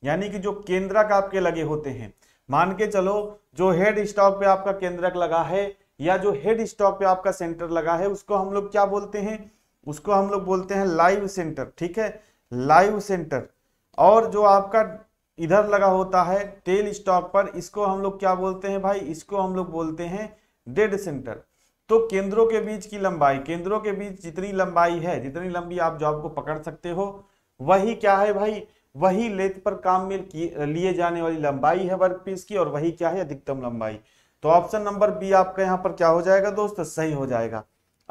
यानी कि जो केंद्रक आपके लगे होते हैं मान के चलो जो हेड स्टॉक पे आपका केंद्रक लगा है या जो हेड स्टॉक पे आपका सेंटर लगा है उसको हम लोग क्या बोलते हैं उसको हम लोग बोलते हैं लाइव सेंटर ठीक है लाइव सेंटर और जो आपका इधर लगा होता है टेल स्टॉक पर इसको हम लोग क्या बोलते हैं भाई इसको हम लोग बोलते हैं डेड सेंटर तो केंद्रों के बीच की लंबाई केंद्रों के बीच जितनी लंबाई है जितनी लंबी आप जॉब को पकड़ सकते हो वही क्या है भाई वही लेथ पर काम में लिए जाने वाली लंबाई है वर्क पीस की और वही क्या है अधिकतम लंबाई तो ऑप्शन नंबर बी आपका यहाँ पर क्या हो जाएगा दोस्त सही हो जाएगा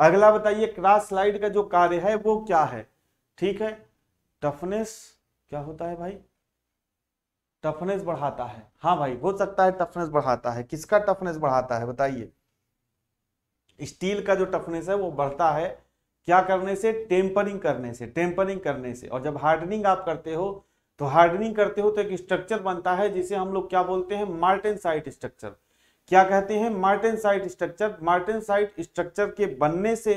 अगला बताइए क्रॉस स्लाइड का जो कार्य है वो क्या है ठीक है टफनेस क्या होता है भाई टफनेस बढ़ाता है हाँ भाई हो सकता है टफनेस बढ़ाता है किसका टफनेस बढ़ाता है बताइए स्टील का जो टफनेस है वो बढ़ता है क्या करने से टेम्परिंग करने से टेम्परिंग करने से और जब हार्डनिंग आप करते हो तो हार्डनिंग करते हो तो एक स्ट्रक्चर बनता है जिसे हम लोग क्या बोलते हैं मार्टेन साइट स्ट्रक्चर क्या कहते हैं martensite structure martensite structure के बनने से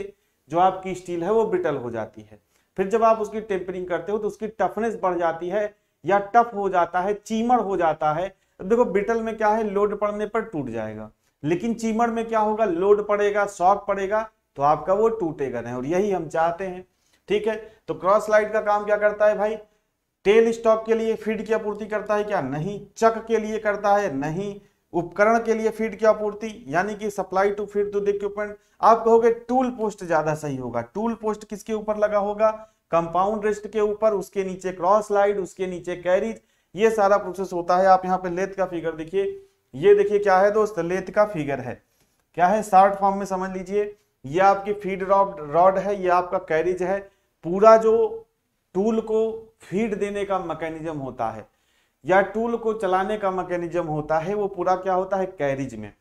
जो आपकी स्टील है वो ब्रिटल हो जाती है फिर जब आप उसकी टेम्परिंग करते हो तो उसकी टफनेस बढ़ जाती है या टफ हो जाता है चीमड़ हो जाता है तो देखो बिटल में क्या है लोड पड़ने पर टूट जाएगा लेकिन चीमड़ में क्या होगा लोड पड़ेगा शॉक पड़ेगा तो आपका वो टूटेगा नहीं और यही हम चाहते हैं ठीक है तो क्रॉस लाइट का काम क्या करता है भाई टेल स्टॉक के लिए फीड की आपूर्ति करता है क्या नहीं चक के लिए करता है नहीं उपकरण के लिए फीड की आपूर्ति यानी कि supply to feed to the equipment आप कहोगे टूल पोस्ट ज्यादा सही होगा टूल पोस्ट किसके ऊपर लगा होगा कंपाउंड रेस्ट के ऊपर उसके नीचे क्रॉस लाइट उसके नीचे कैरिज ये सारा प्रोसेस होता है आप यहाँ पे लेथ का फिगर देखिए ये देखिए क्या है दोस्त लेथ का फिगर है क्या है शार्ट फॉर्म में समझ लीजिए ये आपकी फीड रॉड रॉड है ये आपका कैरिज है पूरा जो टूल को फीड देने का मैकेनिज्म होता है या टूल को चलाने का मैकेनिज्म होता है वो पूरा क्या होता है कैरिज में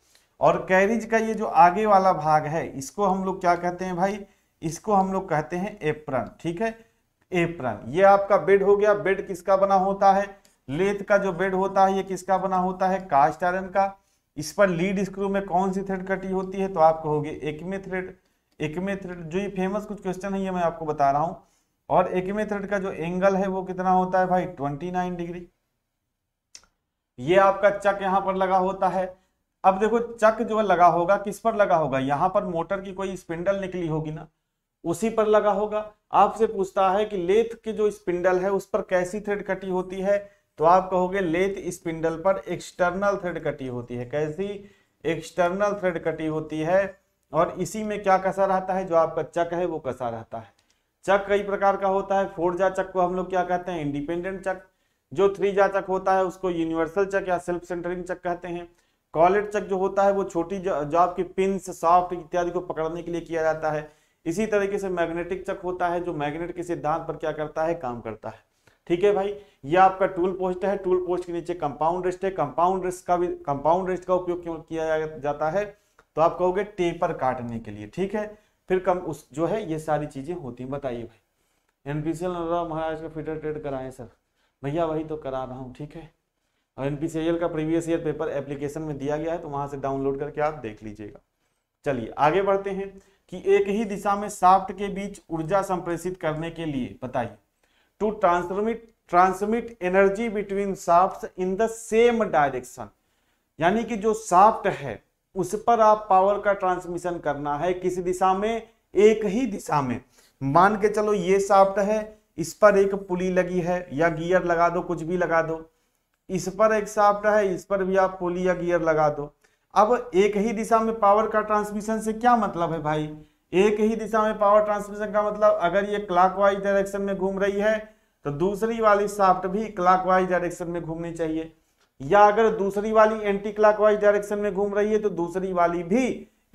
और कैरिज का ये जो आगे वाला भाग है इसको हम लोग क्या कहते हैं भाई इसको हम लोग कहते हैं एप्रन ठीक है एप्रन ये आपका बेड हो गया बेड किसका बना होता है लेथ का जो बेड होता है ये किसका बना होता है कास्ट आयरन का इस पर लीड स्क्रू में कौन सी थ्रेड कटी होती है तो आप कहोगे एकमे थ्रेड एकमे थ्रेड जो ये फेमस कुछ क्वेश्चन है ये मैं आपको बता रहा हूँ और एकमे थ्रेड का जो एंगल है वो कितना होता है भाई ट्वेंटी नाइन डिग्री ये आपका चक यहाँ पर लगा होता है अब देखो चक जो लगा होगा किस पर लगा होगा यहाँ पर मोटर की कोई स्पिंडल निकली होगी ना उसी पर लगा होगा आपसे पूछता है कि लेथ की जो स्पिंडल है उस पर कैसी थ्रेड कटी होती है तो आप कहोगे लेथ स्पिंडल पर एक्सटर्नल थ्रेड कटी होती है कैसी एक्सटर्नल थ्रेड कटी होती है और इसी में क्या कसा रहता है जो आपका चक है वो कसा रहता है चक कई प्रकार का होता है फोर जा चक को हम लोग क्या कहते हैं इंडिपेंडेंट चक जो थ्री जा चक होता है उसको यूनिवर्सल चक या सेल्फ सेंटरिंग चक कहते हैं कॉलेट चक जो होता है वो छोटी जो आपकी पिंस सॉफ्ट इत्यादि को पकड़ने के लिए किया जाता है इसी तरीके से मैग्नेटिक चक होता है जो मैग्नेट के सिद्धांत पर क्या करता है काम करता है ठीक है भाई यह आपका टूल पोस्ट है टूल पोस्ट के नीचे कंपाउंड रिस्ट है कंपाउंड रिस्ट का भी कंपाउंड रिस्ट का उपयोग क्यों किया जाता है तो आप कहोगे टेपर काटने के लिए ठीक है फिर कम उस जो है ये सारी चीजें होती हैं बताइए भाई एन पी सी एल का फिटर ट्रेड कराएं सर भैया वही तो करा रहा हूँ ठीक है और एन पी सी एल का प्रीवियस ईयर पेपर एप्लीकेशन में दिया गया है तो वहां से डाउनलोड करके आप देख लीजिएगा चलिए आगे बढ़ते हैं कि एक ही दिशा में साफ्ट के बीच ऊर्जा संप्रेषित करने के लिए बताइए to transmit transmit energy between shaft in the same direction यानी कि जो साफ्ट है उस पर आप पावर का ट्रांसमिशन करना है किसी दिशा में एक ही दिशा में मान के चलो ये साफ्ट है इस पर एक पुली लगी है या गियर लगा दो कुछ भी लगा दो इस पर एक साफ्ट है इस पर भी आप पुली या गियर लगा दो अब एक ही दिशा में पावर का ट्रांसमिशन से क्या मतलब है भाई एक ही दिशा में पावर ट्रांसमिशन का मतलब अगर ये क्लॉकवाइज डायरेक्शन में घूम रही है तो दूसरी वाली साफ्ट भी क्लॉकवाइज डायरेक्शन में घूमनी चाहिए या अगर दूसरी वाली एंटी क्लॉकवाइज डायरेक्शन में घूम रही है तो दूसरी वाली भी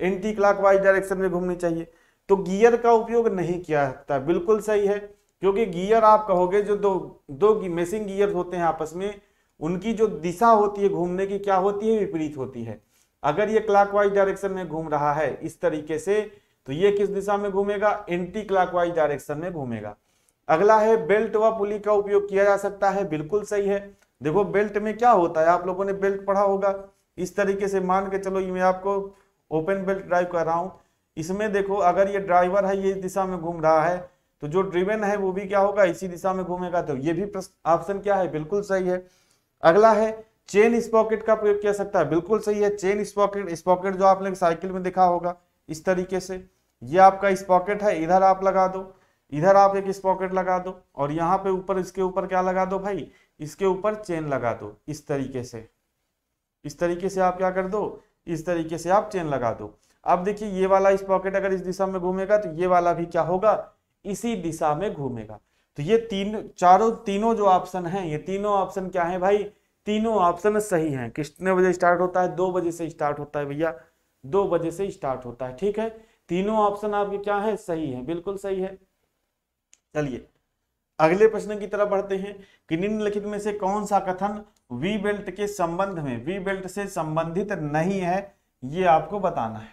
एंटी क्लॉकवाइज डायरेक्शन में घूमनी चाहिए तो गियर का उपयोग नहीं किया जाता बिल्कुल सही है क्योंकि गियर आप कहोगे जो दो दो मेसिंग गियर होते हैं आपस में उनकी जो दिशा होती है घूमने की क्या होती है विपरीत होती है अगर ये क्लॉकवाइज डायरेक्शन में घूम रहा है इस तरीके से तो ये किस दिशा में घूमेगा एंटी क्लॉकवाइज डायरेक्शन में घूमेगा अगला है बेल्ट व पुली का उपयोग किया जा सकता है बिल्कुल सही है देखो बेल्ट में क्या होता है आप लोगों ने बेल्ट पढ़ा होगा इस तरीके से मान के चलो मैं आपको ओपन बेल्ट ड्राइव कर रहा हूँ इसमें देखो अगर ये ड्राइवर है ये इस दिशा में घूम रहा है तो जो ड्रिवेन है वो भी क्या होगा इसी दिशा में घूमेगा तो ये भी ऑप्शन क्या है बिल्कुल सही है अगला है चेन स्पॉकेट का प्रयोग किया सकता है बिल्कुल सही है चेन स्पॉकेट स्पॉकेट जो आपने साइकिल में देखा होगा इस तरीके से ये आपका इस पॉकेट है इधर आप लगा दो इधर आप एक इस पॉकेट लगा दो और यहाँ पे ऊपर इसके ऊपर क्या लगा दो भाई इसके ऊपर चेन लगा दो इस तरीके से इस तरीके से आप क्या कर दो इस तरीके से आप चेन लगा दो अब देखिए ये वाला इस पॉकेट अगर इस दिशा में घूमेगा तो ये वाला भी क्या होगा इसी दिशा में घूमेगा तो ये तीन चारों तीनों जो ऑप्शन हैं ये तीनों ऑप्शन क्या है भाई तीनों ऑप्शन सही हैं कितने बजे स्टार्ट होता है दो बजे से स्टार्ट होता है भैया दो बजे से स्टार्ट होता है ठीक है तीनों ऑप्शन आपके क्या है सही है बिल्कुल सही है चलिए अगले प्रश्न की तरफ बढ़ते हैं कि निम्नलिखित में से कौन सा कथन वी बेल्ट के संबंध में वी बेल्ट से संबंधित नहीं है ये आपको बताना है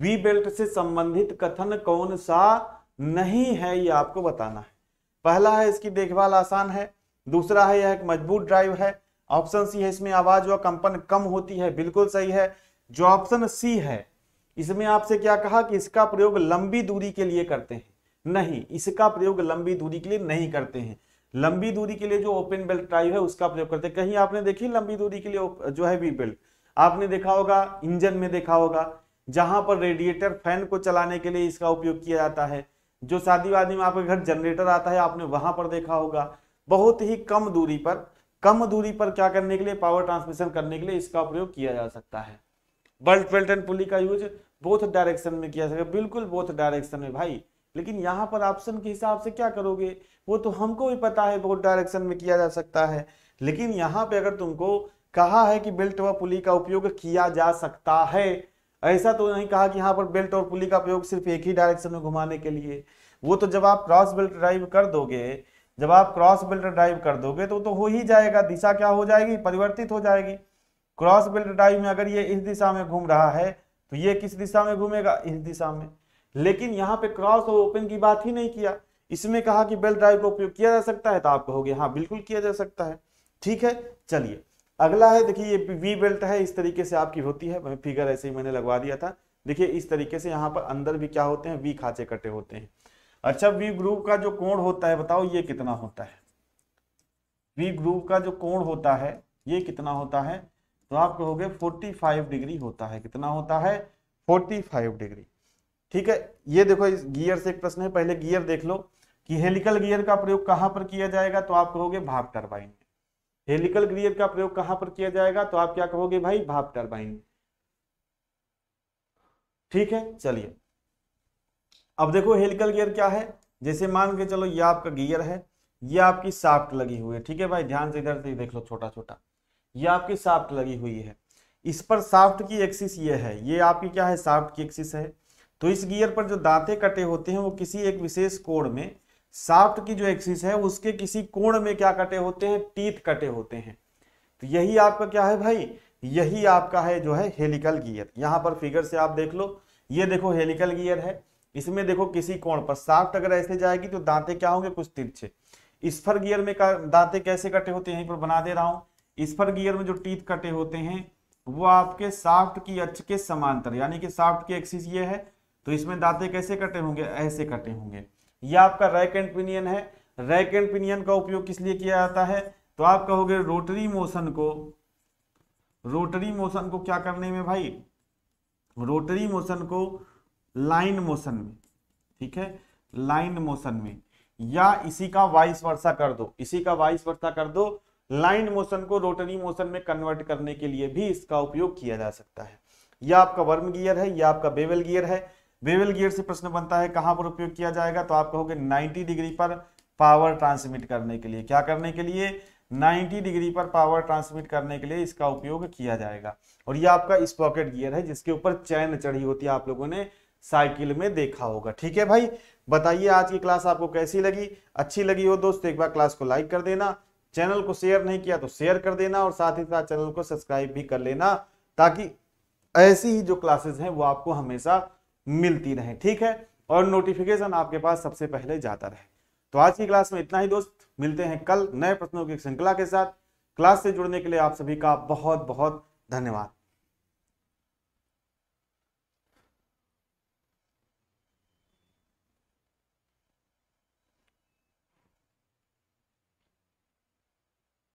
वी बेल्ट से संबंधित कथन कौन सा नहीं है ये आपको बताना है पहला है इसकी देखभाल आसान है दूसरा है यह एक मजबूत ड्राइव है ऑप्शन सी है इसमें आवाज व कंपन कम होती है बिल्कुल सही है जो ऑप्शन सी है इसमें आपसे क्या कहा कि इसका प्रयोग लंबी दूरी के लिए करते हैं नहीं इसका प्रयोग लंबी दूरी के लिए नहीं करते हैं लंबी दूरी के लिए जो ओपन बेल्ट ड्राइव है उसका प्रयोग करते हैं कहीं आपने देखी लंबी दूरी के लिए जो है वी बेल्ट आपने देखा होगा इंजन में देखा होगा जहां पर रेडिएटर फैन को चलाने के लिए इसका उपयोग किया जाता है जो शादी वादी में आपके घर जनरेटर आता है आपने वहां पर देखा होगा बहुत ही कम दूरी पर कम दूरी पर क्या करने के लिए पावर ट्रांसमिशन करने के लिए इसका प्रयोग किया जा सकता है बल्ट बेल्ट एंड पुली का यूज बोथ डायरेक्शन में किया जाएगा बिल्कुल बोथ डायरेक्शन में भाई लेकिन यहाँ पर ऑप्शन के हिसाब से क्या करोगे वो तो हमको भी पता है बोथ डायरेक्शन में किया जा सकता है लेकिन यहाँ पे अगर तुमको कहा है कि बेल्ट व पुली का उपयोग किया जा सकता है ऐसा तो नहीं कहा कि यहाँ पर बेल्ट और पुली का उपयोग सिर्फ एक ही डायरेक्शन में घुमाने के लिए वो तो जब आप क्रॉस बेल्ट ड्राइव कर दोगे जब आप क्रॉस बेल्ट ड्राइव कर दोगे तो तो हो ही जाएगा दिशा क्या हो जाएगी परिवर्तित हो जाएगी क्रॉस बेल्ट ड्राइव में अगर ये इस दिशा में घूम रहा है तो ये किस दिशा में घूमेगा इस दिशा में लेकिन यहाँ पे क्रॉस और ओपन की बात ही नहीं किया इसमें कहा कि बेल ड्राइव का उपयोग किया जा सकता है तो आप कहोगे हाँ बिल्कुल किया जा सकता है ठीक है चलिए अगला है देखिए ये वी बेल्ट है इस तरीके से आपकी होती है मैं फिगर ऐसे ही मैंने लगवा दिया था देखिए इस तरीके से यहाँ पर अंदर भी क्या होते हैं वी खाचे कटे होते हैं अच्छा वी ग्रुप का जो कोण होता है बताओ ये कितना होता है वी ग्रुप का जो कोण होता है ये कितना होता है तो आप कहोगे 45 डिग्री होता है कितना होता है 45 डिग्री ठीक है ये देखो इस गियर से एक प्रश्न है पहले गियर देख लो कि हेलिकल गियर का प्रयोग कहां पर किया जाएगा तो आप कहोगे भाप टरबाइन हेलिकल गियर का प्रयोग कहां पर किया जाएगा तो आप क्या कहोगे भाई भाप टरबाइन ठीक है चलिए अब देखो हेलिकल गियर क्या है जैसे मान के चलो ये आपका गियर है ये आपकी साफ्ट लगी हुई है ठीक है भाई ध्यान से इधर से देख लो छोटा छोटा ये आपकी साफ्ट लगी हुई है इस पर साफ्ट की एक्सिस ये है ये आपकी क्या है साफ्ट की एक्सिस है तो इस गियर पर जो दांते कटे होते हैं वो किसी एक विशेष कोण में साफ्ट की जो एक्सिस है उसके किसी कोण में क्या कटे होते हैं टीथ कटे होते हैं तो यही आपका क्या है भाई यही आपका है जो है हेलिकल गियर यहाँ पर फिगर से आप देख लो ये देखो हेलिकल गियर है इसमें देखो किसी कोण पर साफ्ट अगर ऐसे जाएगी तो दांते क्या होंगे कुछ तिरछे पर गियर में दांते कैसे कटे होते हैं यहीं पर बना दे रहा हूँ स्पर गियर में जो टीथ कटे होते हैं वो आपके साफ्ट की अच्छ के समांतर यानी कि साफ्ट की एक्सिस ये है तो इसमें दांते कैसे कटे होंगे ऐसे कटे होंगे यह आपका रैक एंड पिनियन है रैक एंड पिनियन का उपयोग किस लिए किया जाता है तो आप कहोगे रोटरी मोशन को रोटरी मोशन को क्या करने में भाई रोटरी मोशन को लाइन मोशन में ठीक है लाइन मोशन में या इसी का वाइस वर्षा कर दो इसी का वाइस वर्षा कर दो लाइन मोशन को रोटरी मोशन में कन्वर्ट करने के लिए भी इसका उपयोग किया जा सकता है यह आपका वर्म गियर है यह आपका बेवल गियर है बेवल गियर से प्रश्न बनता है कहां पर उपयोग किया जाएगा तो आप कहोगे 90 डिग्री पर पावर ट्रांसमिट करने के लिए क्या करने के लिए 90 डिग्री पर पावर ट्रांसमिट करने के लिए इसका उपयोग किया जाएगा और यह आपका स्पॉकेट गियर है जिसके ऊपर चैन चढ़ी होती है आप लोगों ने साइकिल में देखा होगा ठीक है भाई बताइए आज की क्लास आपको कैसी लगी अच्छी लगी हो दोस्तों एक बार क्लास को लाइक कर देना चैनल को शेयर नहीं किया तो शेयर कर देना और साथ ही साथ चैनल को सब्सक्राइब भी कर लेना ताकि ऐसी ही जो क्लासेस हैं वो आपको हमेशा मिलती रहे ठीक है और नोटिफिकेशन आपके पास सबसे पहले जाता रहे तो आज की क्लास में इतना ही दोस्त मिलते हैं कल नए प्रश्नों की श्रृंखला के साथ क्लास से जुड़ने के लिए आप सभी का बहुत बहुत धन्यवाद